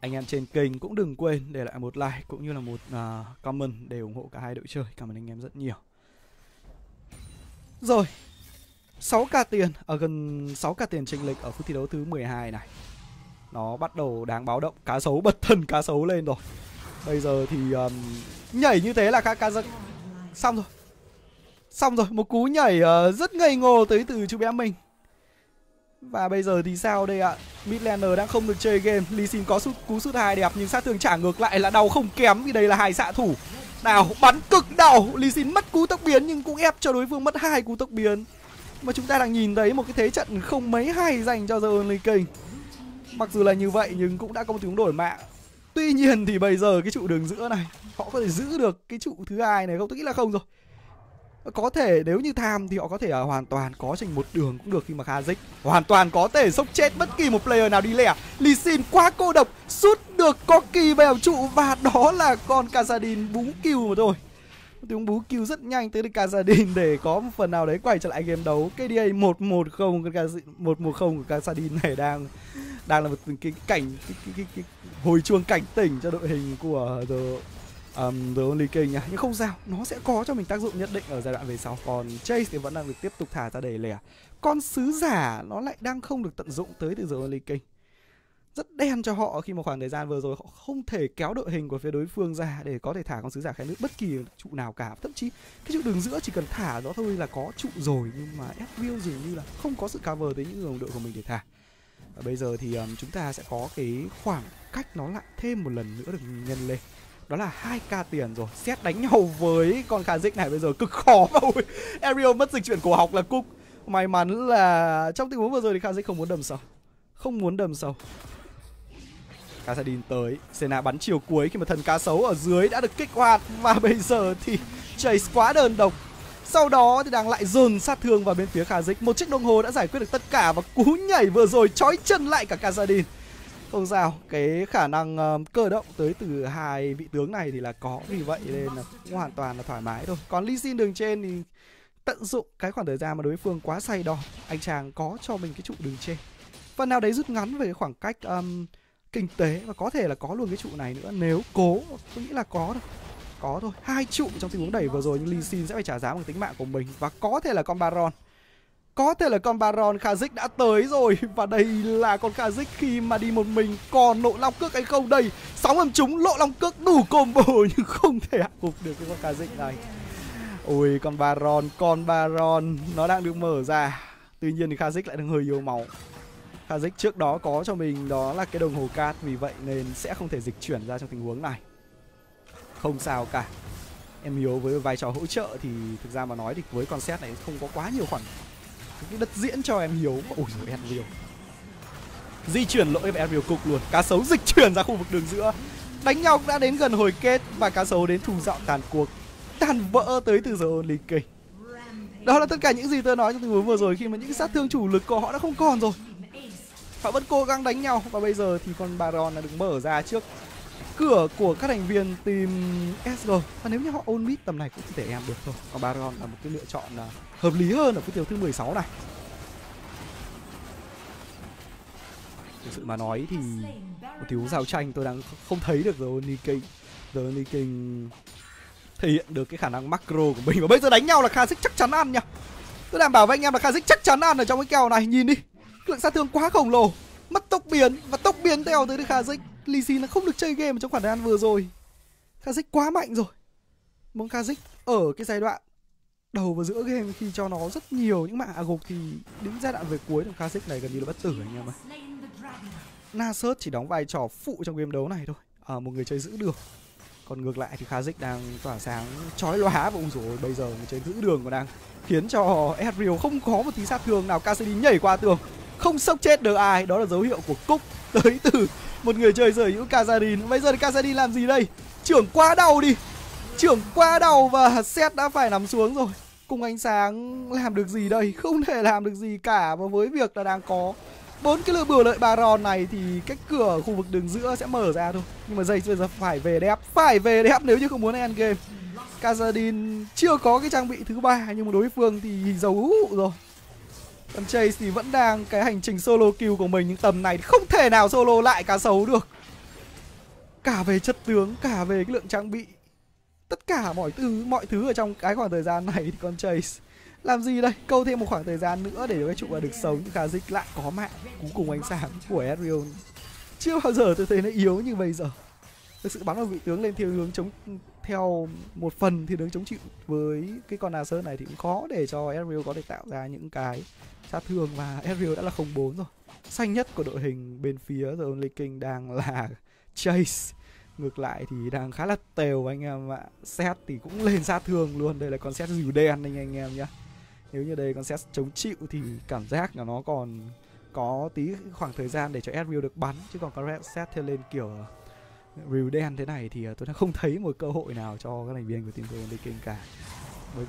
anh em trên kênh cũng đừng quên để lại một like cũng như là một uh, comment để ủng hộ cả hai đội chơi cảm ơn anh em rất nhiều rồi 6k tiền ở à, gần 6k tiền chênh lệch ở phút thi đấu thứ 12 này. Nó bắt đầu đáng báo động, cá sấu bật thần cá sấu lên rồi. Bây giờ thì um, nhảy như thế là các ca giật. Xong rồi. Xong rồi, một cú nhảy uh, rất ngây ngô tới từ chú bé mình. Và bây giờ thì sao đây ạ? À? Midlander đang không được chơi game. Lee Sin có sút cú sút hai đẹp nhưng sát thương trả ngược lại là đau không kém vì đây là hai xạ thủ. Đào bắn cực đau, Lee Sin mất cú tốc biến nhưng cũng ép cho đối phương mất hai cú tốc biến mà chúng ta đang nhìn thấy một cái thế trận không mấy hay dành cho The Only King. Mặc dù là như vậy nhưng cũng đã có một tiếng đổi mạng. Tuy nhiên thì bây giờ cái trụ đường giữa này họ có thể giữ được cái trụ thứ hai này không? Tôi nghĩ là không rồi. Có thể nếu như tham thì họ có thể à, hoàn toàn có trình một đường cũng được khi mà Kha Khazik Hoàn toàn có thể sốc chết bất kỳ một player nào đi lẻ Lee Sin quá cô độc, sút được có kỳ bèo trụ và đó là con Kazadin búng kill mà thôi tiếng Bú cứu rất nhanh tới được Casadin để có một phần nào đấy quay trở lại game đấu. KDA 110 110 của Casadin này đang đang là một cái cảnh cái, cái, cái, cái hồi chuông cảnh tỉnh cho đội hình của The um, The Only King nhá. Nhưng không sao, nó sẽ có cho mình tác dụng nhất định ở giai đoạn về sau. Còn Chase thì vẫn đang được tiếp tục thả ra đầy lẻ. Con sứ giả nó lại đang không được tận dụng tới từ The Only King rất đen cho họ khi mà khoảng thời gian vừa rồi họ không thể kéo đội hình của phía đối phương ra để có thể thả con sứ giả khe nước bất kỳ trụ nào cả thậm chí cái trụ đường giữa chỉ cần thả đó thôi là có trụ rồi nhưng mà Edwin dường như là không có sự cover tới những người đồng đội của mình để thả và bây giờ thì um, chúng ta sẽ có cái khoảng cách nó lại thêm một lần nữa được nhân lên đó là hai k tiền rồi xét đánh nhau với con khả dịch này bây giờ cực khó mà Ariel mất dịch chuyển cổ học là cúc may mắn là trong tình huống vừa rồi thì khả dịch không muốn đầm sâu không muốn đầm sâu Kasadin tới Senna bắn chiều cuối khi mà thần cá sấu ở dưới đã được kích hoạt Và bây giờ thì Chase quá đơn độc sau đó thì đang lại dồn sát thương vào bên phía Kha Khazik Một chiếc đồng hồ đã giải quyết được tất cả Và cú nhảy vừa rồi trói chân lại cả Kazadin Không sao, cái khả năng um, cơ động tới từ hai vị tướng này thì là có Vì vậy nên là cũng hoàn toàn là thoải mái thôi Còn Lee Sin đường trên thì tận dụng cái khoảng thời gian mà đối phương quá say đỏ Anh chàng có cho mình cái trụ đường trên Phần nào đấy rút ngắn về khoảng cách um, kinh tế và có thể là có luôn cái trụ này nữa nếu cố tôi nghĩ là có thôi có thôi hai trụ trong tình huống đẩy vừa rồi nhưng Lee Sin sẽ phải trả giá bằng tính mạng của mình và có thể là con Baron có thể là con Baron Khazik đã tới rồi Và đây là con Khazik khi mà đi một mình Còn lộ long cước hay không đây Sóng âm trúng lộ long cước đủ combo Nhưng không thể hạ gục được cái con Khazik này Ôi con Baron Con Baron Nó đang được mở ra Tuy nhiên thì Khazik lại đang hơi yếu máu Hazik trước đó có cho mình đó là cái đồng hồ cát vì vậy nên sẽ không thể dịch chuyển ra trong tình huống này. Không sao cả. Em Hiếu với vai trò hỗ trợ thì thực ra mà nói thì với con set này không có quá nhiều khoản cái đất diễn cho em Hiếu. Ôi giời Enrio. Di chuyển lỗi về Enrio cục luôn. Cá sấu dịch chuyển ra khu vực đường giữa. Đánh nhau đã đến gần hồi kết và cá sấu đến thù dọn tàn cuộc. Tàn vỡ tới từ giờ Only King đó là tất cả những gì tôi nói trong tình huống vừa rồi khi mà những sát thương chủ lực của họ đã không còn rồi Họ vẫn cố gắng đánh nhau Và bây giờ thì con Baron là được mở ra trước cửa của các thành viên team SG Và nếu như họ ôn mid tầm này cũng chỉ thể em được thôi Còn Baron là một cái lựa chọn à, hợp lý hơn ở cái thiếu thứ 16 này Thực sự mà nói thì một thiếu giao tranh tôi đang không thấy được rồi Only rồi The King thể hiện được cái khả năng macro của mình Và bây giờ đánh nhau là Kha'Zix chắc chắn ăn nha Tôi đảm bảo với anh em là Kha'Zix chắc chắn ăn ở trong cái kèo này Nhìn đi lượng sát thương quá khổng lồ mất tốc biến và tốc biến theo tới khả dích lì xì là không được chơi game trong khoảng thời gian vừa rồi khả dích quá mạnh rồi muốn khả dích ở cái giai đoạn đầu và giữa game khi cho nó rất nhiều những mạng gục thì đến giai đoạn về cuối thằng Kha'Zix này gần như là bất tử anh em ạ. Nasus chỉ đóng vai trò phụ trong game đấu này thôi, à, một người chơi giữ được. Còn ngược lại thì Kha'Zix đang tỏa sáng chói lóa và ung rồi bây giờ người chơi giữ đường còn đang khiến cho Ezreal không có một tí sát thương nào. Cassidy nhảy qua tường, không sốc chết được ai đó là dấu hiệu của cúc tới từ một người chơi sở hữu Kazadin bây giờ thì Kazadin làm gì đây trưởng quá đầu đi trưởng quá đầu và Seth đã phải nằm xuống rồi cùng ánh sáng làm được gì đây không thể làm được gì cả và với việc là đang có bốn cái lựa bừa lợi baron này thì cái cửa khu vực đường giữa sẽ mở ra thôi nhưng mà dây bây giờ phải về đẹp phải về đẹp nếu như không muốn end game Kazadin chưa có cái trang bị thứ ba nhưng mà đối phương thì dấu hụ rồi còn Chase thì vẫn đang cái hành trình solo kill của mình Nhưng tầm này không thể nào solo lại cá sấu được Cả về chất tướng, cả về cái lượng trang bị Tất cả mọi thứ mọi thứ ở trong cái khoảng thời gian này thì con Chase Làm gì đây, câu thêm một khoảng thời gian nữa để cái trụ là được sống Khả dịch lại có mạng, cuối cùng ánh sáng của Ezreal Chưa bao giờ tôi thấy nó yếu như bây giờ thực sự bắn vào vị tướng lên theo hướng chống theo một phần thì đứng chống chịu với cái con nà sơn này thì cũng khó để cho Ezreal có thể tạo ra những cái sát thương và Ezreal đã là không bốn rồi xanh nhất của đội hình bên phía The Only King đang là Chase ngược lại thì đang khá là tèo anh em ạ xét thì cũng lên sát thương luôn đây là con xét dìu đen anh anh em nhá nếu như đây con xét chống chịu thì cảm giác là nó còn có tí khoảng thời gian để cho Ezreal được bắn chứ còn con xét thì lên kiểu review đen thế này thì ờ, tôi đã không thấy một cơ hội nào cho các thành viên của team Golden King cả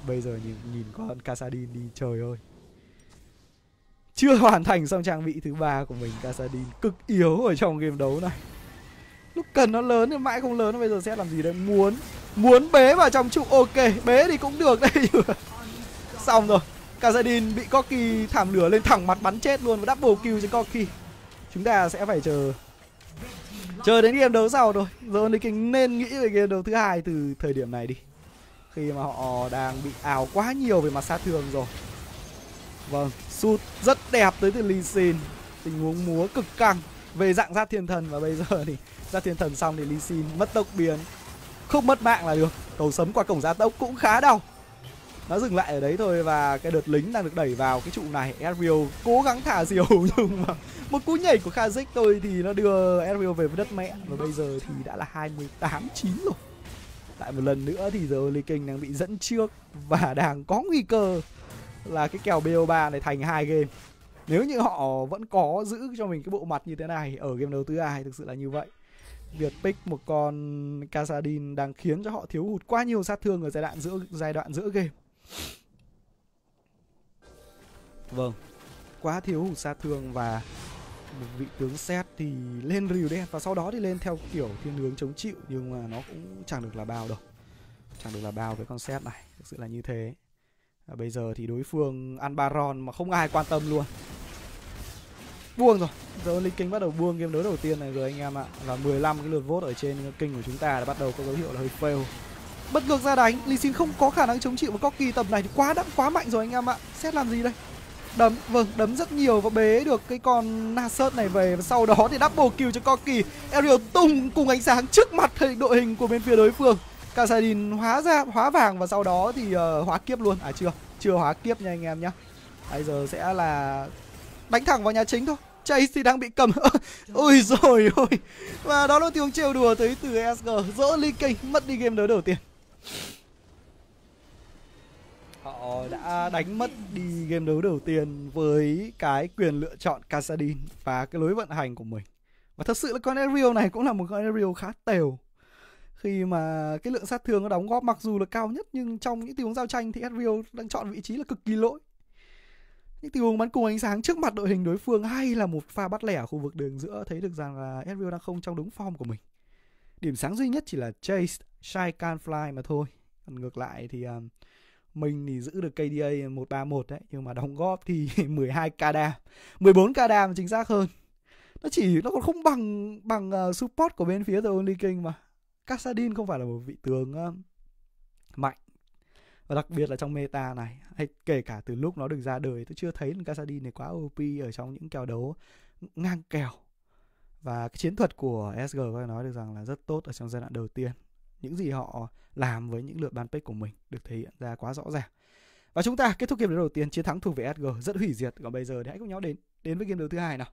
bây giờ nhìn, nhìn con Casadin đi trời ơi chưa hoàn thành xong trang bị thứ ba của mình Casadin cực yếu ở trong game đấu này lúc cần nó lớn thì mãi không lớn bây giờ sẽ làm gì đấy muốn muốn bế vào trong trụ ok bế thì cũng được đấy xong rồi Casadin bị Corki thảm lửa lên thẳng mặt bắn chết luôn và double kill trên Corki chúng ta sẽ phải chờ chờ đến game đấu sau rồi, rồi thì nên nghĩ về game đấu thứ hai từ thời điểm này đi khi mà họ đang bị ảo quá nhiều về mặt sát thương rồi vâng sút rất đẹp tới từ Lee Sin tình huống múa cực căng về dạng Ra thiên thần và bây giờ thì Ra thiên thần xong thì Lee Sin mất tốc biến không mất mạng là được cầu sấm qua cổng gia tốc cũng khá đau nó dừng lại ở đấy thôi và cái đợt lính đang được đẩy vào cái trụ này Ezreal cố gắng thả diều nhưng mà một cú nhảy của Kha'Zix thôi thì nó đưa Ezreal về với đất mẹ và bây giờ thì đã là 28 9 rồi lại một lần nữa thì giờ Holy King đang bị dẫn trước và đang có nguy cơ là cái kèo BO3 này thành hai game nếu như họ vẫn có giữ cho mình cái bộ mặt như thế này ở game đầu thứ hai thực sự là như vậy việc pick một con Casadin đang khiến cho họ thiếu hụt quá nhiều sát thương ở giai đoạn giữa giai đoạn giữa game Vâng Quá thiếu hụt sát thương và một vị tướng xét thì lên rìu đen và sau đó thì lên theo kiểu thiên hướng chống chịu nhưng mà nó cũng chẳng được là bao đâu chẳng được là bao với con xét này thực sự là như thế và bây giờ thì đối phương ăn baron mà không ai quan tâm luôn buông rồi giờ linh kinh bắt đầu buông game đấu đầu tiên này rồi anh em ạ và 15 cái lượt vote ở trên kinh của chúng ta đã bắt đầu có dấu hiệu là hơi fail bất ngược ra đánh Lee Sin không có khả năng chống chịu với Corki tầm này thì quá đậm quá mạnh rồi anh em ạ xét làm gì đây đấm vâng đấm rất nhiều và bế được cái con Nasert này về và sau đó thì double kill cho Corki Ariel tung cùng ánh sáng trước mặt đội hình của bên phía đối phương Kasadin hóa ra hóa vàng và sau đó thì uh, hóa kiếp luôn à chưa chưa hóa kiếp nha anh em nhá bây giờ sẽ là đánh thẳng vào nhà chính thôi Chase thì đang bị cầm Ôi rồi ôi Và đó là tiếng trêu đùa tới từ sg dỗ Lee King mất đi game đấu đầu tiên họ đã đánh mất đi game đấu đầu tiên với cái quyền lựa chọn Casadin và cái lối vận hành của mình và thật sự là con Ezreal này cũng là một con Ezreal khá tều khi mà cái lượng sát thương nó đóng góp mặc dù là cao nhất nhưng trong những tình huống giao tranh thì Ezreal đang chọn vị trí là cực kỳ lỗi những tình huống bắn cùng ánh sáng trước mặt đội hình đối phương hay là một pha bắt lẻ ở khu vực đường giữa thấy được rằng là Ezreal đang không trong đúng form của mình điểm sáng duy nhất chỉ là Chase Shy Can Fly mà thôi còn ngược lại thì uh, mình thì giữ được KDA 131 đấy nhưng mà đóng góp thì 12 cada 14 cada chính xác hơn nó chỉ nó còn không bằng bằng ờ, support của bên phía The Only King mà Cassadin không phải là một vị tướng mạnh và đặc biệt là trong meta này hay kể cả từ lúc nó được ra đời tôi chưa thấy Cassadin này quá OP ở trong những kèo đấu ngang kèo và cái chiến thuật của SG có thể nói được rằng là rất tốt ở trong giai đoạn đầu tiên những gì họ làm với những lượt ban pick của mình được thể hiện ra quá rõ ràng và chúng ta kết thúc game đấu đầu tiên chiến thắng thuộc về SG rất hủy diệt còn bây giờ thì hãy cùng nhau đến đến với game đấu thứ hai nào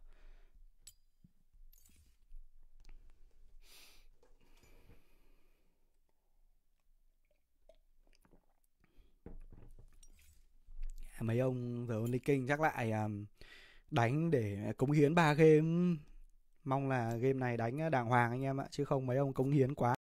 mấy ông The Only King chắc lại um, đánh để cống hiến ba game mong là game này đánh đàng hoàng anh em ạ chứ không mấy ông cống hiến quá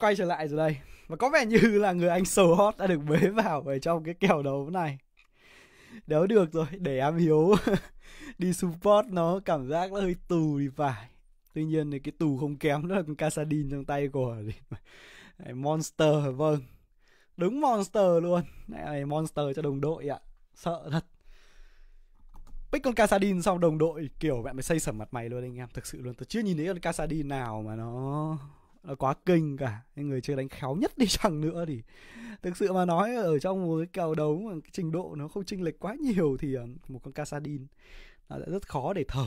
quay trở lại rồi đây và có vẻ như là người anh sầu hot đã được bế vào ở trong cái kèo đấu này đấu được rồi để em hiếu đi support nó cảm giác nó hơi tù thì phải tuy nhiên thì cái tù không kém đó là con casadin trong tay của monster vâng đúng monster luôn này monster cho đồng đội ạ sợ thật pick con casadin xong đồng đội kiểu bạn mày xây sẩm mặt mày luôn anh em thực sự luôn tôi chưa nhìn thấy con casadin nào mà nó nó quá kinh cả những người chơi đánh khéo nhất đi chẳng nữa thì thực sự mà nói ở trong một cái kèo đấu mà cái trình độ nó không chênh lệch quá nhiều thì ờ, một con Casadin nó sẽ rất khó để thở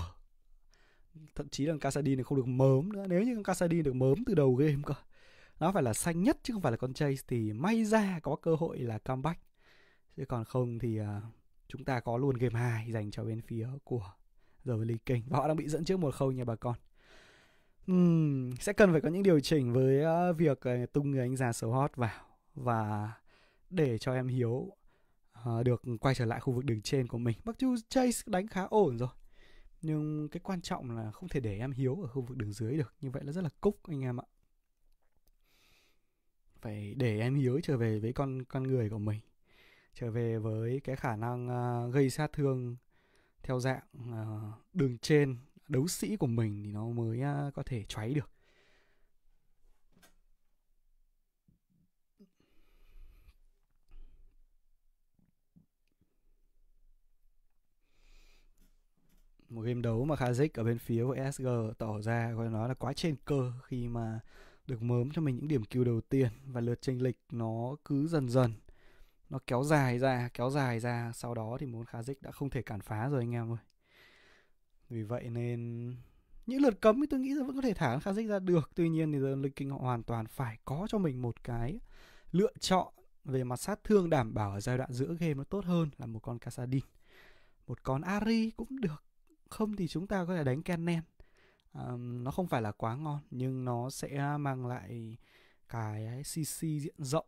thậm chí là Casadin này không được mớm nữa nếu như con Casadin được mớm từ đầu game cơ nó phải là xanh nhất chứ không phải là con chase thì may ra có cơ hội là comeback chứ còn không thì ờ, chúng ta có luôn game 2 dành cho bên phía của rồi King và họ đang bị dẫn trước một khâu nha bà con um, sẽ cần phải có những điều chỉnh với uh, việc uh, tung người anh già xấu hot vào và để cho em hiếu uh, được quay trở lại khu vực đường trên của mình mặc dù chase đánh khá ổn rồi nhưng cái quan trọng là không thể để em hiếu ở khu vực đường dưới được như vậy là rất là cúc anh em ạ phải để em hiếu trở về với con con người của mình trở về với cái khả năng uh, gây sát thương theo dạng uh, đường trên đấu sĩ của mình thì nó mới có thể choáy được một game đấu mà Khazik ở bên phía của ESG tỏ ra gọi nói là quá trên cơ khi mà được mớm cho mình những điểm cứu đầu tiên và lượt tranh lệch nó cứ dần dần nó kéo dài ra kéo dài ra sau đó thì muốn Khazik đã không thể cản phá rồi anh em ơi vì vậy nên những lượt cấm thì tôi nghĩ là vẫn có thể thả Khazix ra được tuy nhiên thì giờ kinh họ hoàn toàn phải có cho mình một cái lựa chọn về mặt sát thương đảm bảo ở giai đoạn giữa game nó tốt hơn là một con Kasadin một con Ari cũng được không thì chúng ta có thể đánh Kennen à, nó không phải là quá ngon nhưng nó sẽ mang lại cái CC diện rộng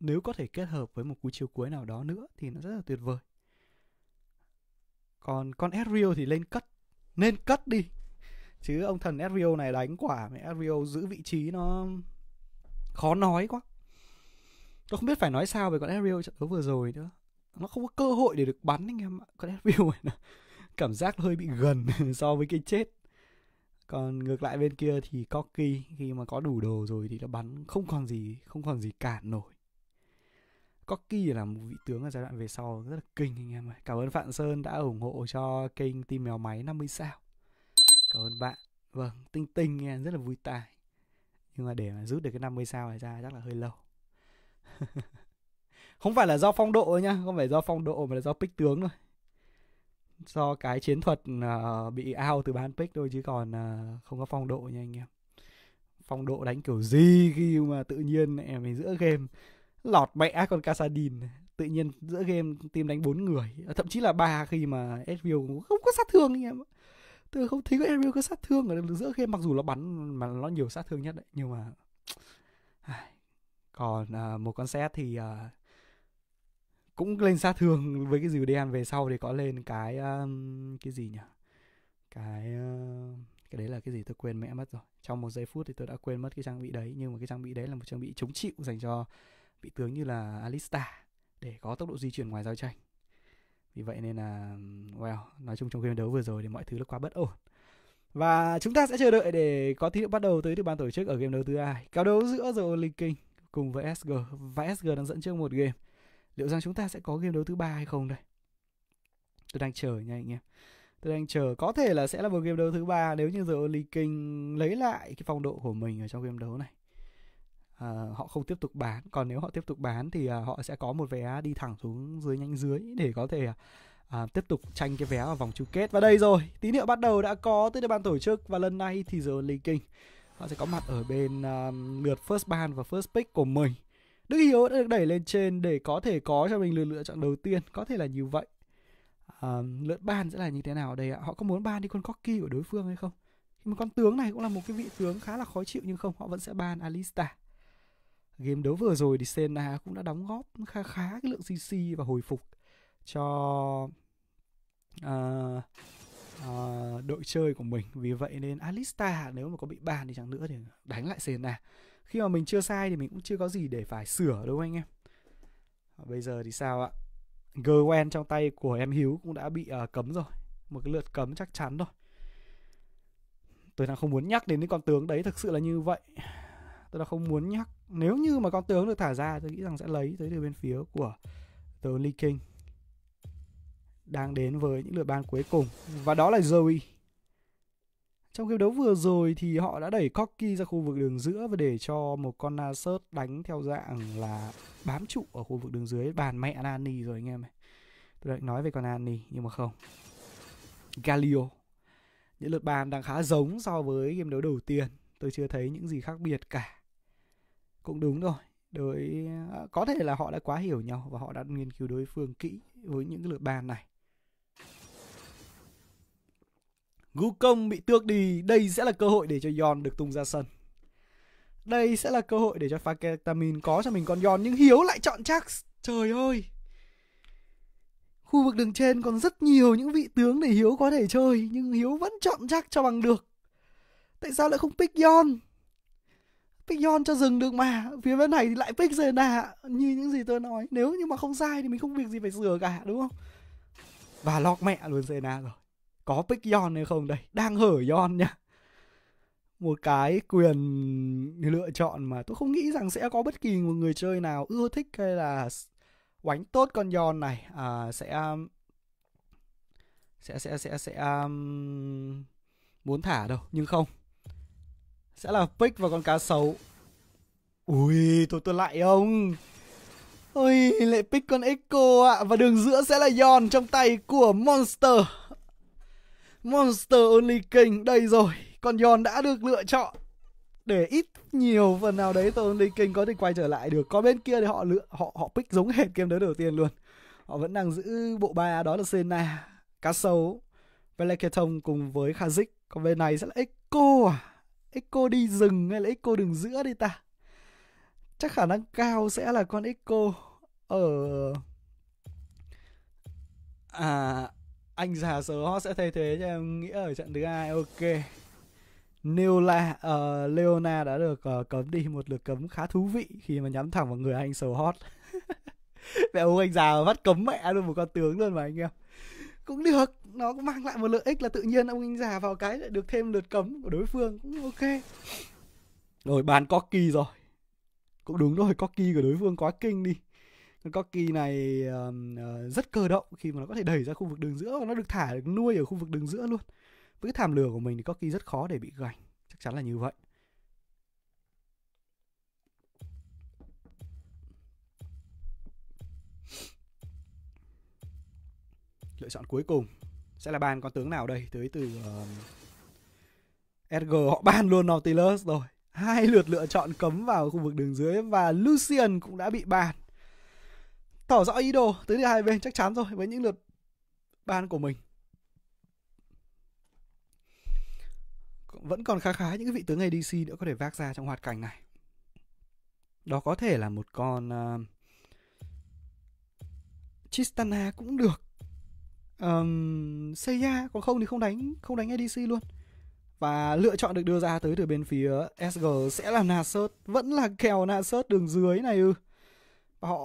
nếu có thể kết hợp với một cú chiều cuối nào đó nữa thì nó rất là tuyệt vời còn con Ezreal thì lên cất nên cất đi chứ ông thần Ezreal này đánh quả mẹ Ezreal giữ vị trí nó khó nói quá tôi không biết phải nói sao về con Ezreal trận đấu vừa rồi nữa nó không có cơ hội để được bắn anh em ạ con Ezreal này nó cảm giác hơi bị gần so với cái chết còn ngược lại bên kia thì Corky khi mà có đủ đồ rồi thì nó bắn không còn gì không còn gì cản nổi Cocky là một vị tướng ở giai đoạn về sau rất là kinh anh em ơi. Cảm ơn Phạm Sơn đã ủng hộ cho kênh Team Mèo Máy 50 sao. Cảm ơn bạn. Vâng, tinh tinh nghe rất là vui tai. Nhưng mà để mà rút được cái 50 sao này ra chắc là hơi lâu. không phải là do phong độ nhá, không phải do phong độ mà là do pick tướng thôi. Do cái chiến thuật uh, bị ao từ ban pick thôi chứ còn uh, không có phong độ nha anh em. Phong độ đánh kiểu gì khi mà tự nhiên em mình giữa game lọt mẹ con Casadin tự nhiên giữa game team đánh bốn người thậm chí là ba khi mà Ezreal không có sát thương anh em tôi không thấy có Ezreal có sát thương ở giữa game mặc dù nó bắn mà nó nhiều sát thương nhất đấy nhưng mà còn à, một con set thì à, cũng lên sát thương với cái dìu đen về sau thì có lên cái à, cái gì nhỉ cái cái đấy là cái gì tôi quên mẹ mất rồi trong một giây phút thì tôi đã quên mất cái trang bị đấy nhưng mà cái trang bị đấy là một trang bị chống chịu dành cho bị tướng như là Alista để có tốc độ di chuyển ngoài giao tranh. Vì vậy nên là well, nói chung trong game đấu vừa rồi thì mọi thứ nó quá bất ổn. Và chúng ta sẽ chờ đợi để có tín hiệu bắt đầu tới từ ban tổ chức ở game đấu thứ hai. Cao đấu giữa The Only King cùng với SG và SG đang dẫn trước một game. Liệu rằng chúng ta sẽ có game đấu thứ ba hay không đây? Tôi đang chờ nha anh em. Tôi đang chờ có thể là sẽ là một game đấu thứ ba nếu như The Only King lấy lại cái phong độ của mình ở trong game đấu này. Ờ, họ không tiếp tục bán còn nếu họ tiếp tục bán thì uh, họ sẽ có một vé đi thẳng xuống dưới nhanh dưới để có thể uh, tiếp tục tranh cái vé vào vòng chung kết và đây rồi tín hiệu bắt đầu đã có tới ban tổ chức và lần này thì giờ League King họ sẽ có mặt ở bên uh, lượt first ban và first pick của mình Đức Hiếu đã được đẩy lên trên để có thể có cho mình lựa lựa chọn đầu tiên có thể là như vậy à, lượt ban sẽ là như thế nào đây ạ họ có muốn ban đi con cocky của đối phương hay không nhưng mà con tướng này cũng là một cái vị tướng khá là khó chịu nhưng không họ vẫn sẽ ban Alista game đấu vừa rồi thì Senna cũng đã đóng góp khá khá cái lượng CC và hồi phục cho uh, uh, đội chơi của mình vì vậy nên Alista nếu mà có bị bàn thì chẳng nữa thì đánh lại Senna khi mà mình chưa sai thì mình cũng chưa có gì để phải sửa đâu anh em bây giờ thì sao ạ Gerwen trong tay của em Hiếu cũng đã bị uh, cấm rồi một cái lượt cấm chắc chắn rồi tôi đang không muốn nhắc đến những con tướng đấy thực sự là như vậy tôi đã không muốn nhắc nếu như mà con tướng được thả ra tôi nghĩ rằng sẽ lấy tới từ bên phía của The Only King đang đến với những lượt bàn cuối cùng và đó là Zoe trong game đấu vừa rồi thì họ đã đẩy Corky ra khu vực đường giữa và để cho một con Nasert đánh theo dạng là bám trụ ở khu vực đường dưới bàn mẹ Nani rồi anh em này. Tôi định nói về con Nani nhưng mà không. Galio. Những lượt bàn đang khá giống so với game đấu đầu tiên. Tôi chưa thấy những gì khác biệt cả cũng đúng rồi đối à, có thể là họ đã quá hiểu nhau và họ đã nghiên cứu đối phương kỹ với những cái lượt bàn này Gukong bị tước đi, đây sẽ là cơ hội để cho Yon được tung ra sân. Đây sẽ là cơ hội để cho Faketamin có cho mình con Yon nhưng Hiếu lại chọn chắc Trời ơi. Khu vực đường trên còn rất nhiều những vị tướng để Hiếu có thể chơi nhưng Hiếu vẫn chọn chắc cho bằng được. Tại sao lại không pick Yon? pick yon cho dừng được mà phía bên này thì lại pick zena như những gì tôi nói nếu như mà không sai thì mình không việc gì phải sửa cả đúng không và lọc mẹ luôn rồi zena rồi có pick yon hay không đây đang hở yon nhá một cái quyền lựa chọn mà tôi không nghĩ rằng sẽ có bất kỳ một người chơi nào ưa thích hay là oánh tốt con yon này à, sẽ sẽ sẽ sẽ sẽ um, muốn thả đâu nhưng không sẽ là pick và con cá sấu Ui tôi tôi lại ông Ôi lại pick con Echo ạ à. Và đường giữa sẽ là Yon trong tay của Monster Monster Only King Đây rồi Con Yon đã được lựa chọn để ít nhiều phần nào đấy tôi Only King có thể quay trở lại được. Có bên kia thì họ lựa họ họ pick giống hệt game đấu đầu tiên luôn. Họ vẫn đang giữ bộ ba đó là Senna, cá sấu, Veleketon cùng với Khazik. Còn bên này sẽ là Echo à. Echo đi rừng hay là Echo đường giữa đi ta chắc khả năng cao sẽ là con Echo ở à anh già sớ họ sẽ thay thế cho em nghĩ ở trận thứ hai ok Neola, uh, ờ, Leona đã được uh, cấm đi một lượt cấm khá thú vị khi mà nhắm thẳng vào người anh sầu hot. mẹ ông anh già bắt cấm mẹ luôn một con tướng luôn mà anh em. Cũng được nó cũng mang lại một lợi ích là tự nhiên ông anh già vào cái lại được thêm lượt cấm của đối phương cũng ok rồi bàn có kỳ rồi cũng đúng rồi có kỳ của đối phương quá kinh đi có kỳ này uh, rất cơ động khi mà nó có thể đẩy ra khu vực đường giữa và nó được thả được nuôi ở khu vực đường giữa luôn với cái thảm lửa của mình thì có kỳ rất khó để bị gành chắc chắn là như vậy lựa chọn cuối cùng sẽ là bàn con tướng nào đây tới từ uh, SG họ ban luôn Nautilus rồi hai lượt lựa chọn cấm vào khu vực đường dưới và Lucian cũng đã bị bàn tỏ rõ ý đồ tới từ hai bên chắc chắn rồi với những lượt ban của mình vẫn còn khá khá những vị tướng ADC nữa có thể vác ra trong hoạt cảnh này đó có thể là một con uh, Tristana cũng được um, Seiya còn không thì không đánh không đánh ADC luôn và lựa chọn được đưa ra tới từ bên phía SG sẽ là Nasus vẫn là kèo Nasus đường dưới này ư và họ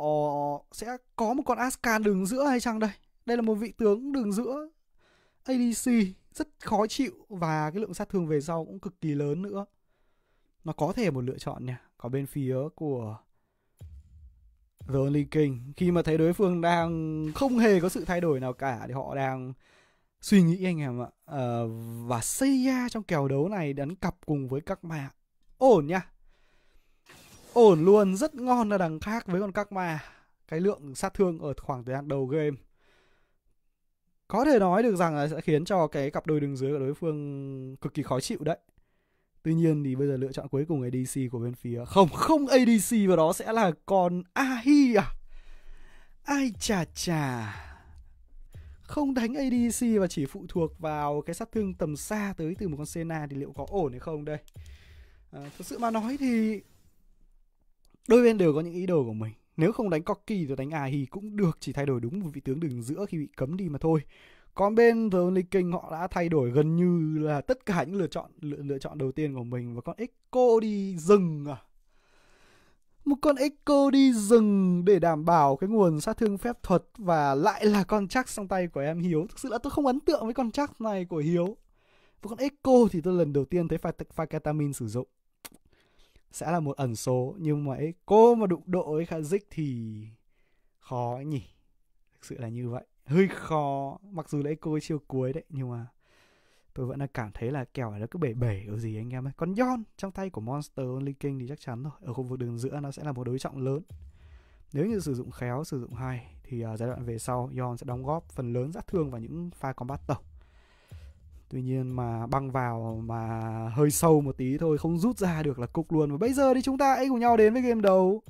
sẽ có một con Ascan đường giữa hay chăng đây đây là một vị tướng đường giữa ADC rất khó chịu và cái lượng sát thương về sau cũng cực kỳ lớn nữa nó có thể một lựa chọn nha có bên phía của The Only King khi mà thấy đối phương đang không hề có sự thay đổi nào cả thì họ đang suy nghĩ anh em ạ à, và Seiya trong kèo đấu này đánh cặp cùng với các ma ổn nha ổn luôn rất ngon là đằng khác với con các ma cái lượng sát thương ở khoảng thời gian đầu game có thể nói được rằng là sẽ khiến cho cái cặp đôi đường dưới của đối phương cực kỳ khó chịu đấy Tuy nhiên thì bây giờ lựa chọn cuối cùng ADC của bên phía Không, không ADC và đó sẽ là con Ahi à Ai chà chà Không đánh ADC và chỉ phụ thuộc vào cái sát thương tầm xa tới từ một con Senna thì liệu có ổn hay không đây à, Thật sự mà nói thì Đôi bên đều có những ý đồ của mình Nếu không đánh Corki rồi đánh Ahi cũng được Chỉ thay đổi đúng một vị tướng đường giữa khi bị cấm đi mà thôi còn bên The Only King họ đã thay đổi gần như là tất cả những lựa chọn lựa, lựa chọn đầu tiên của mình và con Echo đi rừng à một con Echo đi rừng để đảm bảo cái nguồn sát thương phép thuật và lại là con chắc trong tay của em Hiếu thực sự là tôi không ấn tượng với con chắc này của Hiếu và con Echo thì tôi lần đầu tiên thấy phải ketamin sử dụng sẽ là một ẩn số nhưng mà Echo mà đụng độ với Khazik thì khó nhỉ thực sự là như vậy hơi khó mặc dù là eco chiều cuối đấy nhưng mà tôi vẫn đang cảm thấy là kèo này nó cứ bể bể ở gì anh em ấy còn yon trong tay của monster only king thì chắc chắn rồi ở khu vực đường giữa nó sẽ là một đối trọng lớn nếu như sử dụng khéo sử dụng hay thì uh, giai đoạn về sau yon sẽ đóng góp phần lớn sát thương vào những pha combat tổng tuy nhiên mà băng vào mà hơi sâu một tí thôi không rút ra được là cục luôn và bây giờ thì chúng ta hãy cùng nhau đến với game đầu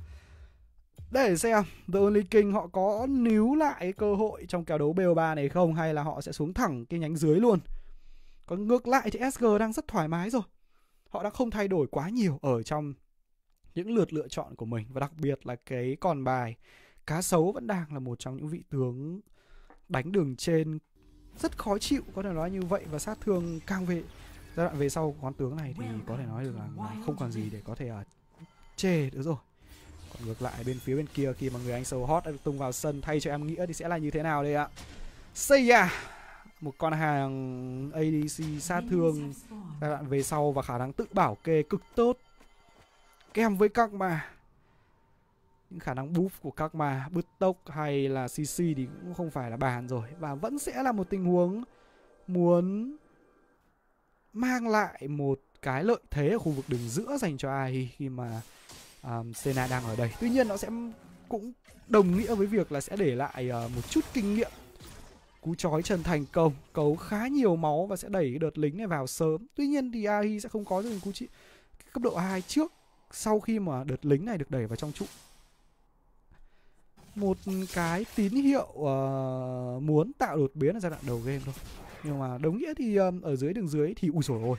để xem The Only King họ có níu lại cơ hội trong kèo đấu BO3 này không hay là họ sẽ xuống thẳng cái nhánh dưới luôn. Còn ngược lại thì SG đang rất thoải mái rồi. Họ đã không thay đổi quá nhiều ở trong những lượt lựa chọn của mình và đặc biệt là cái còn bài cá sấu vẫn đang là một trong những vị tướng đánh đường trên rất khó chịu có thể nói như vậy và sát thương càng về giai đoạn về sau con tướng này thì có thể nói được là không còn gì để có thể uh, chê nữa rồi còn ngược lại bên phía bên kia khi mà người anh sâu hot đã được tung vào sân thay cho em nghĩa thì sẽ là như thế nào đây ạ Seiya à! một con hàng ADC sát thương giai đoạn về sau và khả năng tự bảo kê cực tốt kèm với các mà những khả năng buff của các mà bứt tốc hay là CC thì cũng không phải là bàn rồi và vẫn sẽ là một tình huống muốn mang lại một cái lợi thế ở khu vực đường giữa dành cho ai khi mà um, Senna đang ở đây Tuy nhiên nó sẽ cũng đồng nghĩa với việc là sẽ để lại uh, một chút kinh nghiệm Cú chói Trần thành công Cấu khá nhiều máu và sẽ đẩy đợt lính này vào sớm Tuy nhiên thì Ahi sẽ không có được cú chị cấp độ 2 trước Sau khi mà đợt lính này được đẩy vào trong trụ một cái tín hiệu uh, muốn tạo đột biến ở giai đoạn đầu game thôi nhưng mà đồng nghĩa thì um, ở dưới đường dưới thì ui rồi ôi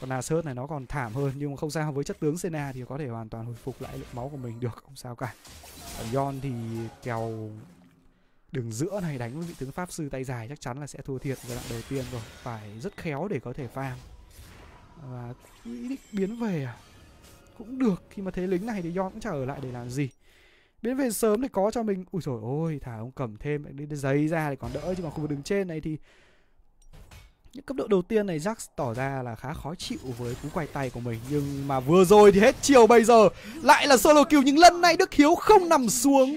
còn sớt này nó còn thảm hơn nhưng mà không sao với chất tướng Sena thì có thể hoàn toàn hồi phục lại lượng máu của mình được không sao cả còn Yon thì kèo đường giữa này đánh với vị tướng pháp sư tay dài chắc chắn là sẽ thua thiệt giai đoạn đầu tiên rồi phải rất khéo để có thể farm và định biến về à cũng được khi mà thế lính này thì Yon cũng chả ở lại để làm gì biến về sớm thì có cho mình ui rồi ôi thả ông cầm thêm đi giấy ra thì còn đỡ chứ mà khu vực đứng trên này thì những cấp độ đầu tiên này Jax tỏ ra là khá khó chịu với cú quay tay của mình Nhưng mà vừa rồi thì hết chiều bây giờ Lại là solo kill nhưng lần này Đức Hiếu không nằm xuống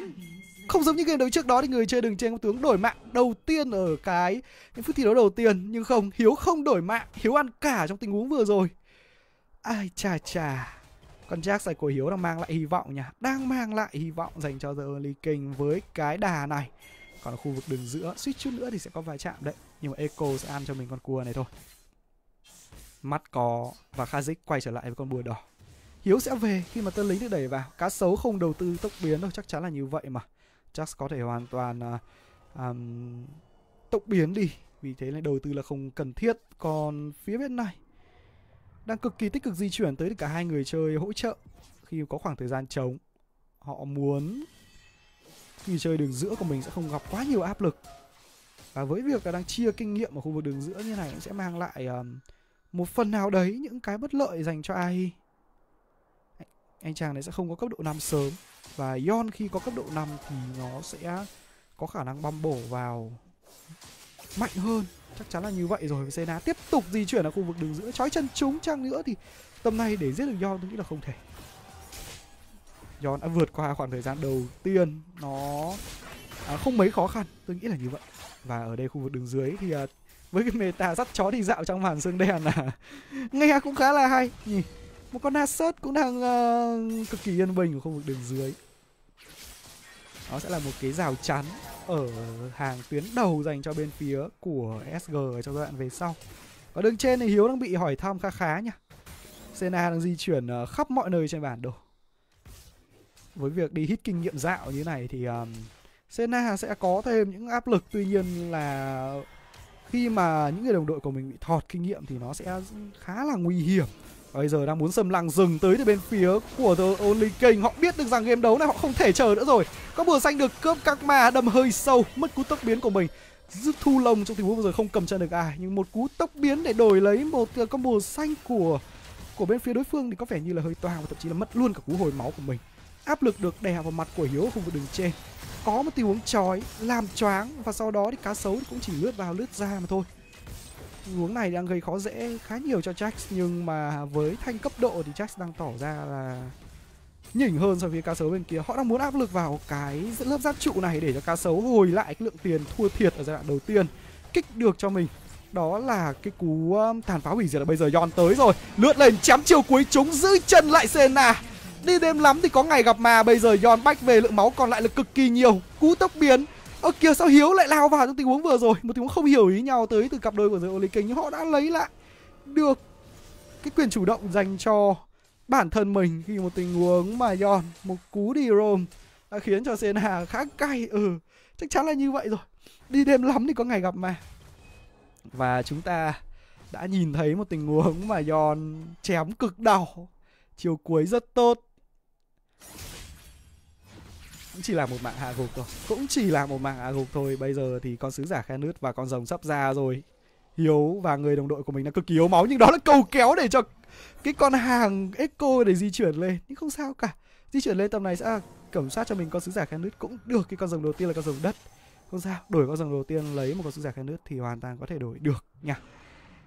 không giống như game đấu trước đó thì người chơi đừng trên tướng đổi mạng đầu tiên ở cái những phút thi đấu đầu tiên nhưng không hiếu không đổi mạng hiếu ăn cả trong tình huống vừa rồi ai chà chà con jack giải của hiếu đang mang lại hy vọng nha đang mang lại hy vọng dành cho the early king với cái đà này còn ở khu vực đường giữa suýt chút nữa thì sẽ có vài chạm đấy nhưng mà Echo sẽ ăn cho mình con cua này thôi mắt có và Kha'Zix quay trở lại với con bùa đỏ Hiếu sẽ về khi mà tên lính được đẩy vào cá sấu không đầu tư tốc biến đâu chắc chắn là như vậy mà chắc có thể hoàn toàn uh, um, tốc biến đi vì thế là đầu tư là không cần thiết còn phía bên này đang cực kỳ tích cực di chuyển tới cả hai người chơi hỗ trợ khi có khoảng thời gian trống họ muốn khi chơi đường giữa của mình sẽ không gặp quá nhiều áp lực và với việc là đang chia kinh nghiệm ở khu vực đường giữa như này cũng sẽ mang lại um, một phần nào đấy những cái bất lợi dành cho ai anh, chàng này sẽ không có cấp độ 5 sớm và Yon khi có cấp độ 5 thì nó sẽ có khả năng băm bổ vào mạnh hơn chắc chắn là như vậy rồi Sena tiếp tục di chuyển ở khu vực đường giữa chói chân chúng chăng nữa thì tầm này để giết được Yon tôi nghĩ là không thể Yon đã vượt qua khoảng thời gian đầu tiên nó à, không mấy khó khăn tôi nghĩ là như vậy và ở đây khu vực đường dưới thì uh, với cái meta dắt chó đi dạo trong màn sương đen là nghe cũng khá là hay nhỉ. Một con Nasus cũng đang uh, cực kỳ yên bình ở khu vực đường dưới. Nó sẽ là một cái rào chắn ở hàng tuyến đầu dành cho bên phía của SG ở trong giai đoạn về sau. ở đường trên thì Hiếu đang bị hỏi thăm khá khá nhỉ. Senna đang di chuyển à, khắp mọi nơi trên bản đồ. Với việc đi hít kinh nghiệm dạo như này thì um, Senna sẽ có thêm những áp lực tuy nhiên là khi mà những người đồng đội của mình bị thọt kinh nghiệm thì nó sẽ khá là nguy hiểm bây giờ đang muốn xâm lăng dừng tới từ bên phía của The Only King Họ biết được rằng game đấu này họ không thể chờ nữa rồi Các bùa xanh được cướp các ma đâm hơi sâu Mất cú tốc biến của mình Giúp thu lồng trong tình huống vừa rồi không cầm chân được ai Nhưng một cú tốc biến để đổi lấy một ờ, bùa xanh của của bên phía đối phương thì có vẻ như là hơi toang Và thậm chí là mất luôn cả cú hồi máu của mình Áp lực được đè vào mặt của Hiếu ở khu vực đường trên có một tình huống chói làm choáng và sau đó thì cá sấu cũng chỉ lướt vào lướt ra mà thôi tình huống này đang gây khó dễ khá nhiều cho Jax nhưng mà với thanh cấp độ thì Jax đang tỏ ra là nhỉnh hơn so với cá sấu bên kia họ đang muốn áp lực vào cái lớp giáp trụ này để cho cá sấu hồi lại cái lượng tiền thua thiệt ở giai đoạn đầu tiên kích được cho mình đó là cái cú um, tàn phá hủy diệt là bây giờ yon tới rồi lướt lên chém chiều cuối chúng giữ chân lại Senna Đi đêm lắm thì có ngày gặp mà Bây giờ Yon bách về lượng máu còn lại là cực kỳ nhiều Cú tốc biến Ơ kìa sao Hiếu lại lao vào trong tình huống vừa rồi Một tình huống không hiểu ý nhau tới từ cặp đôi của The Only King Nhưng họ đã lấy lại được cái quyền chủ động dành cho bản thân mình Khi một tình huống mà Yon một cú đi roam đã khiến cho Senna khá cay Ừ chắc chắn là như vậy rồi Đi đêm lắm thì có ngày gặp mà Và chúng ta đã nhìn thấy một tình huống mà Yon chém cực đau Chiều cuối rất tốt cũng chỉ là một mạng hạ gục thôi cũng chỉ là một mạng hạ gục thôi bây giờ thì con sứ giả khe nứt và con rồng sắp ra rồi hiếu và người đồng đội của mình là cực kỳ yếu máu nhưng đó là cầu kéo để cho cái con hàng echo để di chuyển lên nhưng không sao cả di chuyển lên tầm này sẽ cẩm soát cho mình con sứ giả khe nứt cũng được cái con rồng đầu tiên là con rồng đất không sao đổi con rồng đầu tiên lấy một con sứ giả khe nứt thì hoàn toàn có thể đổi được nha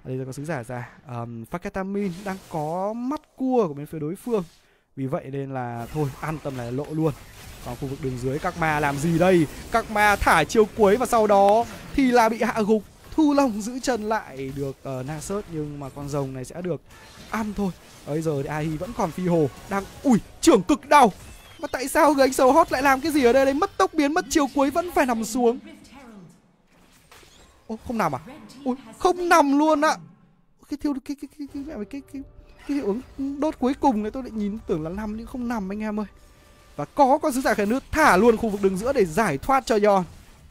đây là con sứ giả ra um, Faketamin đang có mắt cua của bên phía đối phương vì vậy nên là thôi an tâm này lộ luôn còn khu vực đường dưới các ma làm gì đây các ma thả chiêu cuối và sau đó thì là bị hạ gục thu long giữ chân lại được uh, ờ, Nasus nhưng mà con rồng này sẽ được ăn thôi bây giờ thì ahi vẫn còn phi hồ đang ui trưởng cực đau mà tại sao người anh sầu hot lại làm cái gì ở đây đấy mất tốc biến mất chiều cuối vẫn phải nằm xuống ô không nằm à ui không nằm luôn ạ à. cái thiêu cái cái cái cái cái cái, cái, cái, cái khi uống đốt cuối cùng thì tôi lại nhìn tưởng là nằm nhưng không nằm anh em ơi và có con sứ giả khe nước thả luôn khu vực đường giữa để giải thoát cho Yon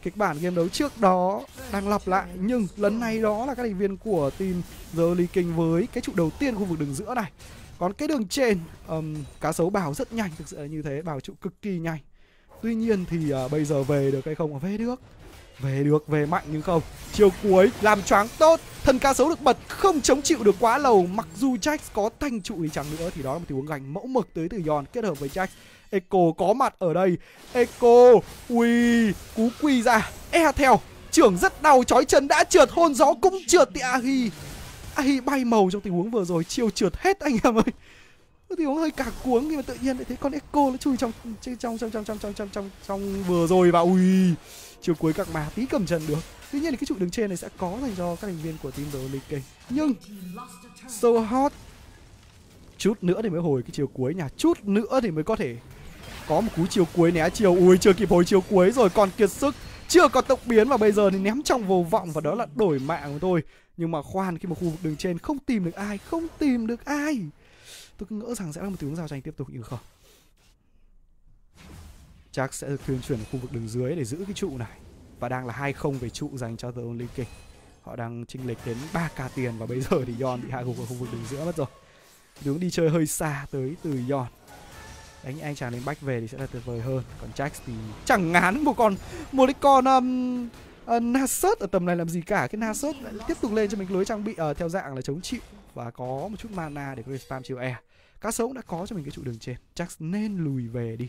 kịch bản game đấu trước đó đang lặp lại nhưng lần này đó là các thành viên của team The Lee King với cái trụ đầu tiên khu vực đường giữa này còn cái đường trên um, cá sấu bảo rất nhanh thực sự là như thế bảo trụ cực kỳ nhanh tuy nhiên thì uh, bây giờ về được hay không về được về được, về mạnh nhưng không Chiều cuối làm choáng tốt Thần ca xấu được bật không chống chịu được quá lâu Mặc dù Jax có thanh trụ đi chăng nữa Thì đó là một tình huống gành mẫu mực tới từ Yon Kết hợp với Jax Echo có mặt ở đây Echo Ui Cú quy ra E theo Trưởng rất đau chói chân đã trượt Hôn gió cũng trượt thì Ahi Ahi bay màu trong tình huống vừa rồi Chiều trượt hết anh em ơi Tình huống hơi cả cuống nhưng mà tự nhiên lại thấy con Echo nó chui trong trong trong trong trong trong trong, trong vừa rồi và ui chiều cuối các má tí cầm trần được tuy nhiên thì cái trụ đứng trên này sẽ có dành cho các thành viên của team The Olympic nhưng so hot chút nữa thì mới hồi cái chiều cuối nhà chút nữa thì mới có thể có một cú chiều cuối né chiều ui chưa kịp hồi chiều cuối rồi còn kiệt sức chưa có tốc biến và bây giờ thì ném trong vô vọng và đó là đổi mạng của tôi nhưng mà khoan khi mà khu vực đường trên không tìm được ai không tìm được ai tôi cứ ngỡ rằng sẽ là một tiếng giao tranh tiếp tục nhưng không Jack sẽ được tuyên chuyển ở khu vực đường dưới để giữ cái trụ này và đang là 2-0 về trụ dành cho The Only King. Họ đang chênh lệch đến 3k tiền và bây giờ thì Yon bị hạ gục ở khu vực đường giữa mất rồi. Đứng đi chơi hơi xa tới từ Yon. Đánh anh chàng đến bách về thì sẽ là tuyệt vời hơn. Còn Jax thì chẳng ngán một con một cái con um, uh, Nasus ở tầm này làm gì cả. Cái Nasus tiếp tục lên cho mình lưới trang bị uh, theo dạng là chống chịu và có một chút mana để có thể spam chiêu E. Cá sấu đã có cho mình cái trụ đường trên. Jax nên lùi về đi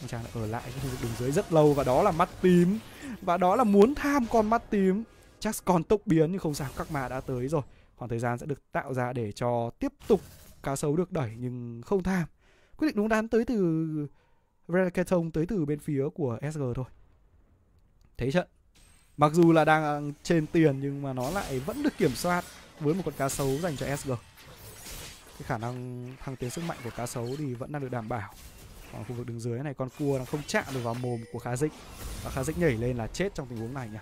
anh chàng ở lại khu vực đường dưới rất lâu và đó là mắt tím và đó là muốn tham con mắt tím chắc còn tốc biến nhưng không sao các mà đã tới rồi khoảng thời gian sẽ được tạo ra để cho tiếp tục cá sấu được đẩy nhưng không tham quyết định đúng đắn tới từ Redcaton tới từ bên phía của SG thôi thế trận mặc dù là đang trên tiền nhưng mà nó lại vẫn được kiểm soát với một con cá sấu dành cho SG cái khả năng thăng tiến sức mạnh của cá sấu thì vẫn đang được đảm bảo còn khu vực đứng dưới này con cua nó không chạm được vào mồm của khá dích và khá dích nhảy lên là chết trong tình huống này nhỉ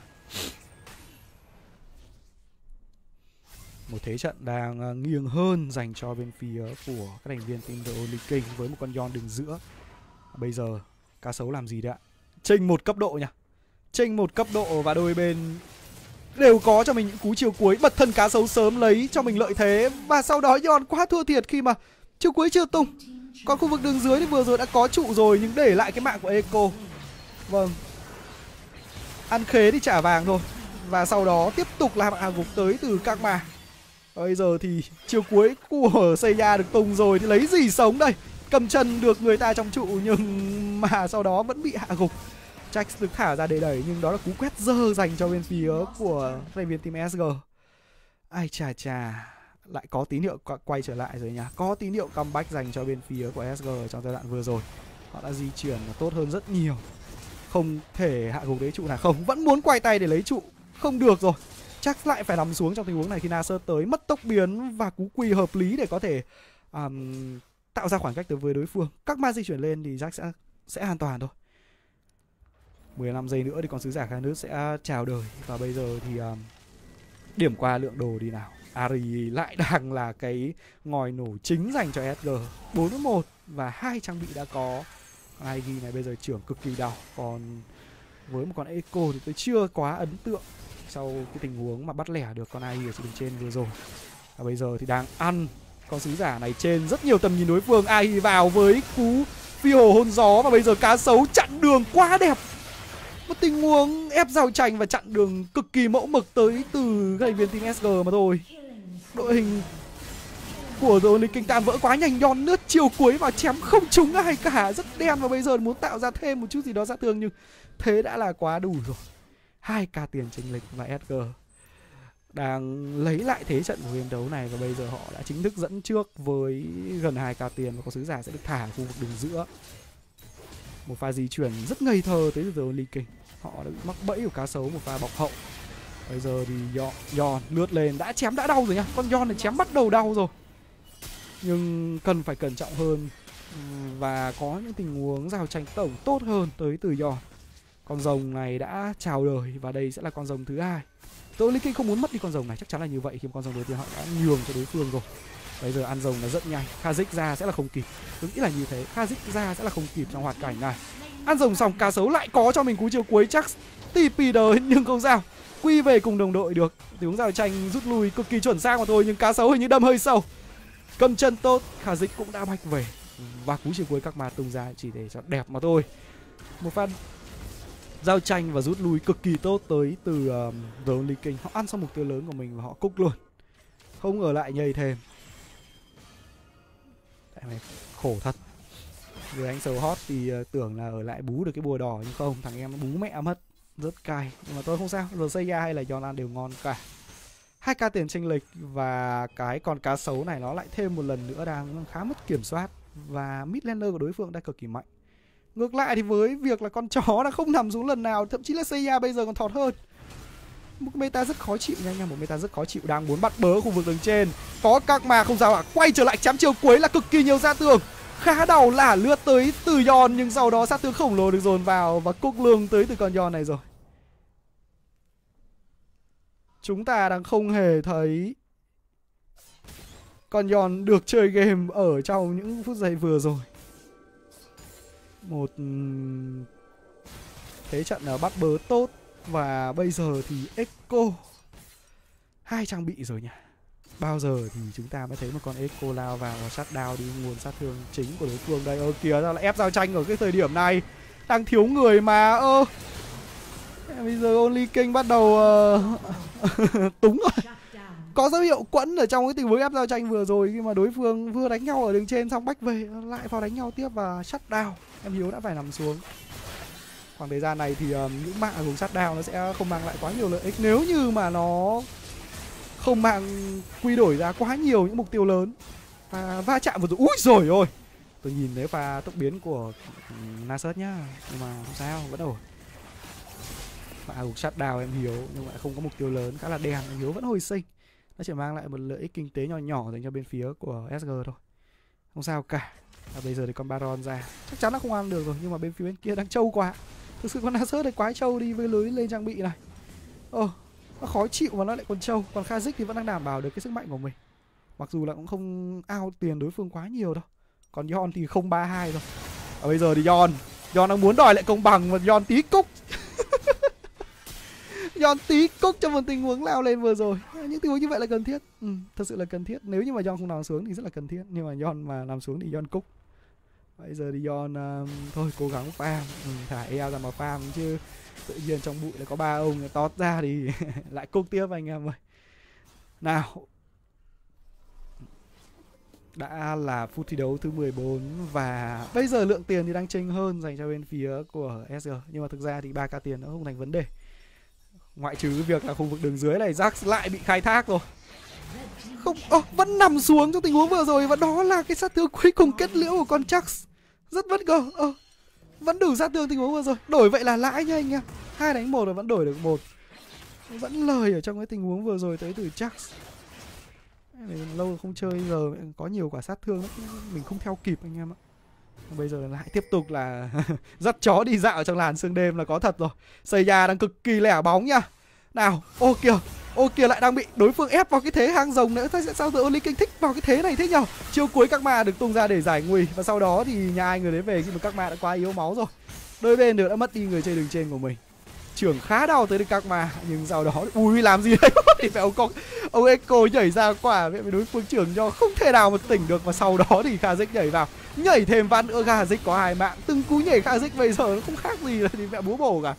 một thế trận đang ờ, nghiêng hơn dành cho bên phía của các thành viên team The Only King với một con yon đứng giữa bây giờ cá sấu làm gì đấy ạ chênh một cấp độ nhỉ chênh một cấp độ và đôi bên đều có cho mình những cú chiều cuối bật thân cá sấu sớm lấy cho mình lợi thế và sau đó yon quá thua thiệt khi mà chiều cuối chưa tung còn khu vực đường dưới thì vừa rồi đã có trụ rồi nhưng để lại cái mạng của Eco. Vâng. Ăn khế thì trả vàng thôi. Và sau đó tiếp tục là hạ gục tới từ các mà. Bây giờ thì chiều cuối của Seiya được tung rồi thì lấy gì sống đây? Cầm chân được người ta trong trụ nhưng mà sau đó vẫn bị hạ gục. Jax được thả ra để đẩy nhưng đó là cú quét dơ dành cho bên phía của thành viên team SG. Ai chà chà lại có tín hiệu quay trở lại rồi nha, có tín hiệu comeback dành cho bên phía của SG trong giai đoạn vừa rồi họ đã di chuyển tốt hơn rất nhiều không thể hạ gục đấy trụ nào không vẫn muốn quay tay để lấy trụ không được rồi chắc lại phải nằm xuống trong tình huống này khi Nasser tới mất tốc biến và cú quỳ hợp lý để có thể um, tạo ra khoảng cách tới với đối phương các ma di chuyển lên thì Jack sẽ sẽ an toàn thôi 15 giây nữa thì còn sứ giả nước sẽ chào đời và bây giờ thì um, điểm qua lượng đồ đi nào Ari à, lại đang là cái ngòi nổ chính dành cho SG 4 1 và hai trang bị đã có IG này bây giờ trưởng cực kỳ đau còn với một con Eco thì tôi chưa quá ấn tượng sau cái tình huống mà bắt lẻ được con IG ở trên trên vừa rồi và bây giờ thì đang ăn con sứ giả này trên rất nhiều tầm nhìn đối phương AI vào với cú phi hồ hôn gió và bây giờ cá sấu chặn đường quá đẹp một tình huống ép rào tranh và chặn đường cực kỳ mẫu mực tới từ các thành viên team SG mà thôi đội hình của rồi lịch kinh tam vỡ quá nhanh nhon nước chiều cuối và chém không trúng ai cả rất đen và bây giờ muốn tạo ra thêm một chút gì đó ra thương nhưng thế đã là quá đủ rồi hai ca tiền chênh lệch và sg đang lấy lại thế trận của game đấu này và bây giờ họ đã chính thức dẫn trước với gần hai ca tiền và có sứ giả sẽ được thả ở khu vực đường giữa một pha di chuyển rất ngây thơ tới từ Lee King họ đã bị mắc bẫy của cá sấu một pha bọc hậu Bây giờ thì Yon, Yon lướt lên Đã chém đã đau rồi nhá Con Yon này chém bắt đầu đau rồi Nhưng cần phải cẩn trọng hơn Và có những tình huống rào tranh tổng tốt hơn tới từ Yon Con rồng này đã chào đời Và đây sẽ là con rồng thứ hai Tôi Linh Kinh không muốn mất đi con rồng này Chắc chắn là như vậy khi con rồng đầu tiên họ đã nhường cho đối phương rồi Bây giờ ăn rồng là rất nhanh dích ra sẽ là không kịp Tôi nghĩ là như thế kha dích ra sẽ là không kịp trong hoạt cảnh này Ăn rồng xong cá sấu lại có cho mình cú chiều cuối chắc TP đời nhưng không sao quy về cùng đồng đội được thì đúng giao tranh rút lui cực kỳ chuẩn xác mà thôi nhưng cá sấu hình như đâm hơi sâu cầm chân tốt khả dịch cũng đã bạch về và cú chiều cuối các ma tung ra chỉ để cho đẹp mà thôi một phát giao tranh và rút lui cực kỳ tốt tới từ um, The Only King. Họ ăn xong mục tiêu lớn của mình và họ cúc luôn. Không ở lại nhầy thêm. Tại mày khổ thật. Người anh sầu hot thì uh, tưởng là ở lại bú được cái bùa đỏ nhưng không, thằng em bú mẹ mất rất cay nhưng mà tôi không sao Rosea hay là Yonan đều ngon cả Hai ca tiền chênh lệch và cái con cá sấu này nó lại thêm một lần nữa đang khá mất kiểm soát và midlaner của đối phương đang cực kỳ mạnh ngược lại thì với việc là con chó đã không nằm xuống lần nào thậm chí là Seiya bây giờ còn thọt hơn một meta rất khó chịu nha anh em một meta rất khó chịu đang muốn bắt bớ khu vực đường trên có các mà không sao ạ à. quay trở lại chám chiều cuối là cực kỳ nhiều ra tường khá đầu là lướt tới từ giòn nhưng sau đó sát tướng khổng lồ được dồn vào và cúc lương tới từ con giòn này rồi Chúng ta đang không hề thấy Con Yon được chơi game ở trong những phút giây vừa rồi. Một thế trận ở bắt bớ tốt và bây giờ thì Echo hai trang bị rồi nhỉ bao giờ thì chúng ta mới thấy một con Echo lao vào và sát đao đi nguồn sát thương chính của đối phương đây ơ kìa ra là ép giao tranh ở cái thời điểm này đang thiếu người mà ơ Bây giờ Only King bắt đầu uh... túng rồi. Có dấu hiệu quẫn ở trong cái tình huống ép giao tranh vừa rồi khi mà đối phương vừa đánh nhau ở đường trên xong bách về lại vào đánh nhau tiếp và shut đao Em Hiếu đã phải nằm xuống. Khoảng thời gian này thì um, những mạng ở vùng shut down nó sẽ không mang lại quá nhiều lợi ích nếu như mà nó không mang quy đổi ra quá nhiều những mục tiêu lớn. Và va chạm vừa rồi. Úi rồi ôi. Tôi nhìn thấy pha tốc biến của Nasus nhá, nhưng mà không sao, vẫn ổn. Hạ cuộc sát đào em hiểu nhưng mà không có mục tiêu lớn khá là đen em Hiếu vẫn hồi sinh nó chỉ mang lại một lợi ích kinh tế nhỏ nhỏ dành cho bên phía của SG thôi không sao cả và bây giờ thì con Baron ra chắc chắn là không ăn được rồi nhưng mà bên phía bên kia đang trâu quá thực sự con Nasus này quá trâu đi với lưới lên trang bị này ồ nó khó chịu mà nó lại còn trâu còn Khazik thì vẫn đang đảm bảo được cái sức mạnh của mình mặc dù là cũng không ao tiền đối phương quá nhiều đâu còn Yon thì không ba hai rồi và bây giờ thì Yon Yon đang muốn đòi lại công bằng và Yon tí cúc Yon tí cúc cho một tình huống leo lên vừa rồi ờ, những tình huống như vậy là cần thiết ừ, thật sự là cần thiết nếu như mà Yon không làm xuống thì rất là cần thiết nhưng mà Yon mà làm xuống thì Yon cúc bây giờ thì Yon uh, thôi cố gắng farm ừ, thả eo ra mà farm chứ tự nhiên trong bụi là có ba ông tót ra thì lại cúc tiếp anh em ơi nào đã là phút thi đấu thứ 14 và bây giờ lượng tiền thì đang chênh hơn dành cho bên phía của SG nhưng mà thực ra thì 3k tiền nó không thành vấn đề ngoại trừ việc là khu vực đường dưới này rác lại bị khai thác rồi không oh, vẫn nằm xuống trong tình huống vừa rồi và đó là cái sát thương cuối cùng kết liễu của con Chucks rất bất ngờ oh, vẫn đủ sát thương tình huống vừa rồi đổi vậy là lãi nha anh em hai đánh một rồi vẫn đổi được một vẫn lời ở trong cái tình huống vừa rồi tới từ Chucks lâu không chơi giờ có nhiều quả sát thương lắm mình không theo kịp anh em ạ bây giờ lại tiếp tục là dắt chó đi dạo trong làn sương đêm là có thật rồi xây nhà đang cực kỳ lẻ bóng nhá nào ô kìa ô kìa lại đang bị đối phương ép vào cái thế hang rồng nữa sẽ sao giờ kinh thích vào cái thế này thế nhở chiêu cuối các ma được tung ra để giải nguy và sau đó thì nhà ai người đấy về khi mà các ma đã quá yếu máu rồi đôi bên đều đã mất đi người chơi đường trên của mình trưởng khá đau tới được các mà nhưng sau đó ui làm gì đấy thì phải ông có ông echo nhảy ra quả vậy đối phương trưởng do không thể nào mà tỉnh được và sau đó thì kha nhảy vào nhảy thêm van nữa kha có hai mạng từng cú nhảy kha bây giờ nó không khác gì là thì mẹ búa bổ cả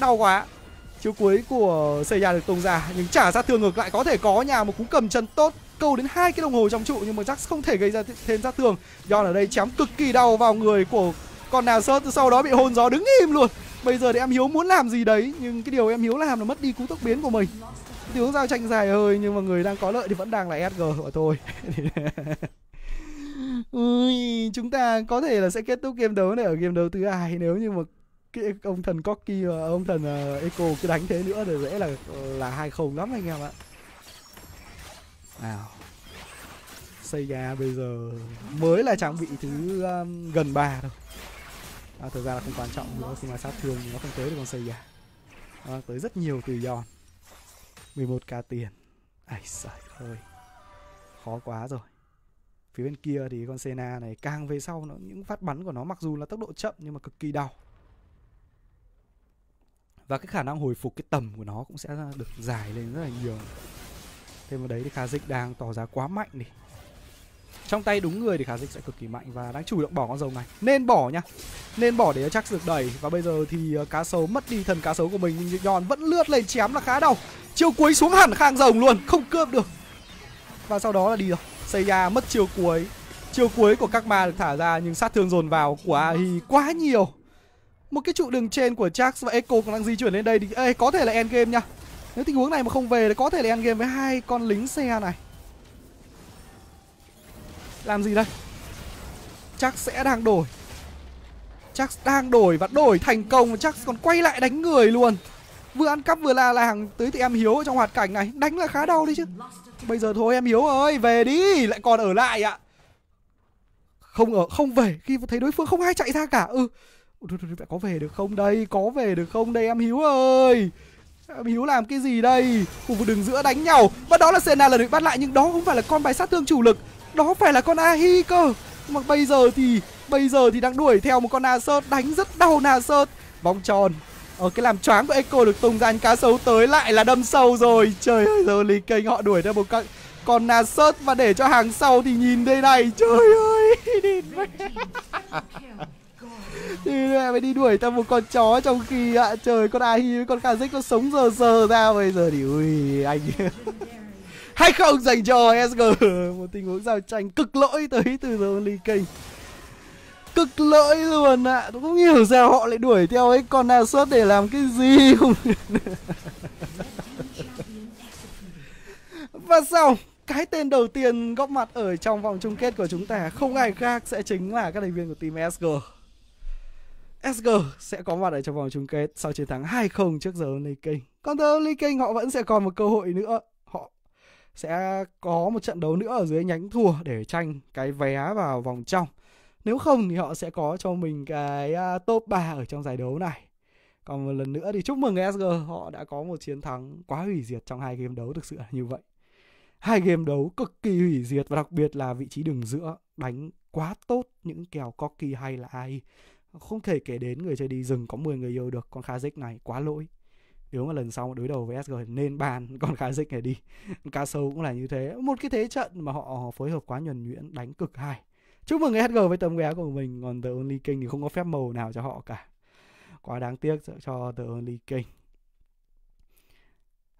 đau quá chiếu cuối của Seiya được tung ra nhưng trả ra thương ngược lại có thể có nhà một cú cầm chân tốt câu đến hai cái đồng hồ trong trụ nhưng mà chắc không thể gây ra thêm sát tường do ở đây chém cực kỳ đau vào người của con nào sớt sau đó bị hôn gió đứng im luôn Bây giờ thì em Hiếu muốn làm gì đấy Nhưng cái điều em Hiếu làm là mất đi cú tốc biến của mình Tướng giao tranh dài hơi Nhưng mà người đang có lợi thì vẫn đang là SG của tôi Ui, chúng ta có thể là sẽ kết thúc game đấu này ở game đấu thứ hai nếu như mà cái ông thần cocky và ông thần uh, Eco cứ đánh thế nữa thì dễ là là hai không lắm anh em ạ. Nào. xây Sega bây giờ mới là trang bị thứ um, gần ba thôi à, thực ra là không quan trọng nữa khi mà sát thương nó không tới được con xây gà à, tới rất nhiều từ giòn 11k tiền ai trời ơi khó quá rồi phía bên kia thì con Sena này càng về sau nó những phát bắn của nó mặc dù là tốc độ chậm nhưng mà cực kỳ đau và cái khả năng hồi phục cái tầm của nó cũng sẽ được dài lên rất là nhiều thêm vào đấy thì kha dịch đang tỏ ra quá mạnh đi trong tay đúng người thì khả dịch sẽ cực kỳ mạnh và đang chủ động bỏ con rồng này nên bỏ nha nên bỏ để chắc được đẩy và bây giờ thì ờ, cá sấu mất đi thần cá sấu của mình nhưng nhon vẫn lướt lên chém là khá đau chiều cuối xuống hẳn khang rồng luôn không cướp được và sau đó là đi rồi Seiya mất chiều cuối chiều cuối của các ma được thả ra nhưng sát thương dồn vào của Ahi quá nhiều một cái trụ đường trên của Jax và Echo còn đang di chuyển lên đây thì ê, có thể là end game nha nếu tình huống này mà không về thì có thể là end game với hai con lính xe này làm gì đây Chắc sẽ đang đổi Chắc đang đổi và đổi thành công Chắc còn quay lại đánh người luôn Vừa ăn cắp vừa là làng Tới thì em Hiếu trong hoạt cảnh này Đánh là khá đau đi chứ Bây giờ thôi em Hiếu ơi Về đi Lại còn ở lại ạ à. Không ở không về Khi thấy đối phương không ai chạy ra cả Ừ có về được không đây Có về được không đây em Hiếu ơi Em Hiếu làm cái gì đây Khu vực đường giữa đánh nhau Và đó là Senna lần được bắt lại Nhưng đó không phải là con bài sát thương chủ lực đó phải là con Ahi cơ Mà bây giờ thì Bây giờ thì đang đuổi theo một con Nasert Đánh rất đau Nasert Vòng tròn ở ờ, cái làm choáng của Echo được tung ra anh cá sấu tới lại là đâm sâu rồi Trời ơi giờ lì kênh họ đuổi theo một con Còn Nasert và để cho hàng sau thì nhìn đây này Trời ơi Thì mày đi đuổi theo một con chó trong khi ạ à, Trời con Ahi với con Kazik nó sống giờ giờ ra bây giờ thì ui anh hay không dành cho SG một tình huống giao tranh cực lỗi tới từ The Only King cực lỗi luôn ạ à. tôi không hiểu sao họ lại đuổi theo ấy con nào xuất để làm cái gì không và sau cái tên đầu tiên góp mặt ở trong vòng chung kết của chúng ta không ai khác sẽ chính là các thành viên của team SG SG sẽ có mặt ở trong vòng chung kết sau chiến thắng 2-0 trước giờ Only King. Còn The Only King họ vẫn sẽ còn một cơ hội nữa sẽ có một trận đấu nữa ở dưới nhánh thua để tranh cái vé vào vòng trong. Nếu không thì họ sẽ có cho mình cái à, top 3 ở trong giải đấu này. Còn một lần nữa thì chúc mừng SG, họ đã có một chiến thắng quá hủy diệt trong hai game đấu thực sự là như vậy. Hai game đấu cực kỳ hủy diệt và đặc biệt là vị trí đường giữa đánh quá tốt những kèo cocky hay là AI. Không thể kể đến người chơi đi rừng có 10 người yêu được con Kha'Zix này quá lỗi nếu mà lần sau đối đầu với SG nên bàn còn khá dịch này đi cá sấu cũng là như thế một cái thế trận mà họ phối hợp quá nhuần nhuyễn đánh cực hay chúc mừng SG với tấm vé của mình còn The Only King thì không có phép màu nào cho họ cả quá đáng tiếc cho The Only King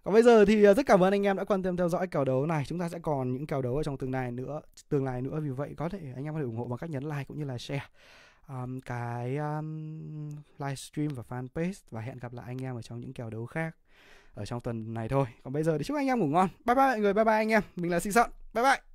còn bây giờ thì à, rất cảm ơn anh em đã quan tâm theo dõi kèo đấu này. Chúng ta sẽ còn những kèo đấu ở trong tương lai nữa, tương lai nữa. Vì vậy có thể anh em có thể ủng hộ bằng cách nhấn like cũng như là share um, cái um, livestream và fanpage và hẹn gặp lại anh em ở trong những kèo đấu khác ở trong tuần này thôi còn bây giờ thì chúc anh em ngủ ngon bye bye mọi người bye bye anh em mình là xin sọn bye bye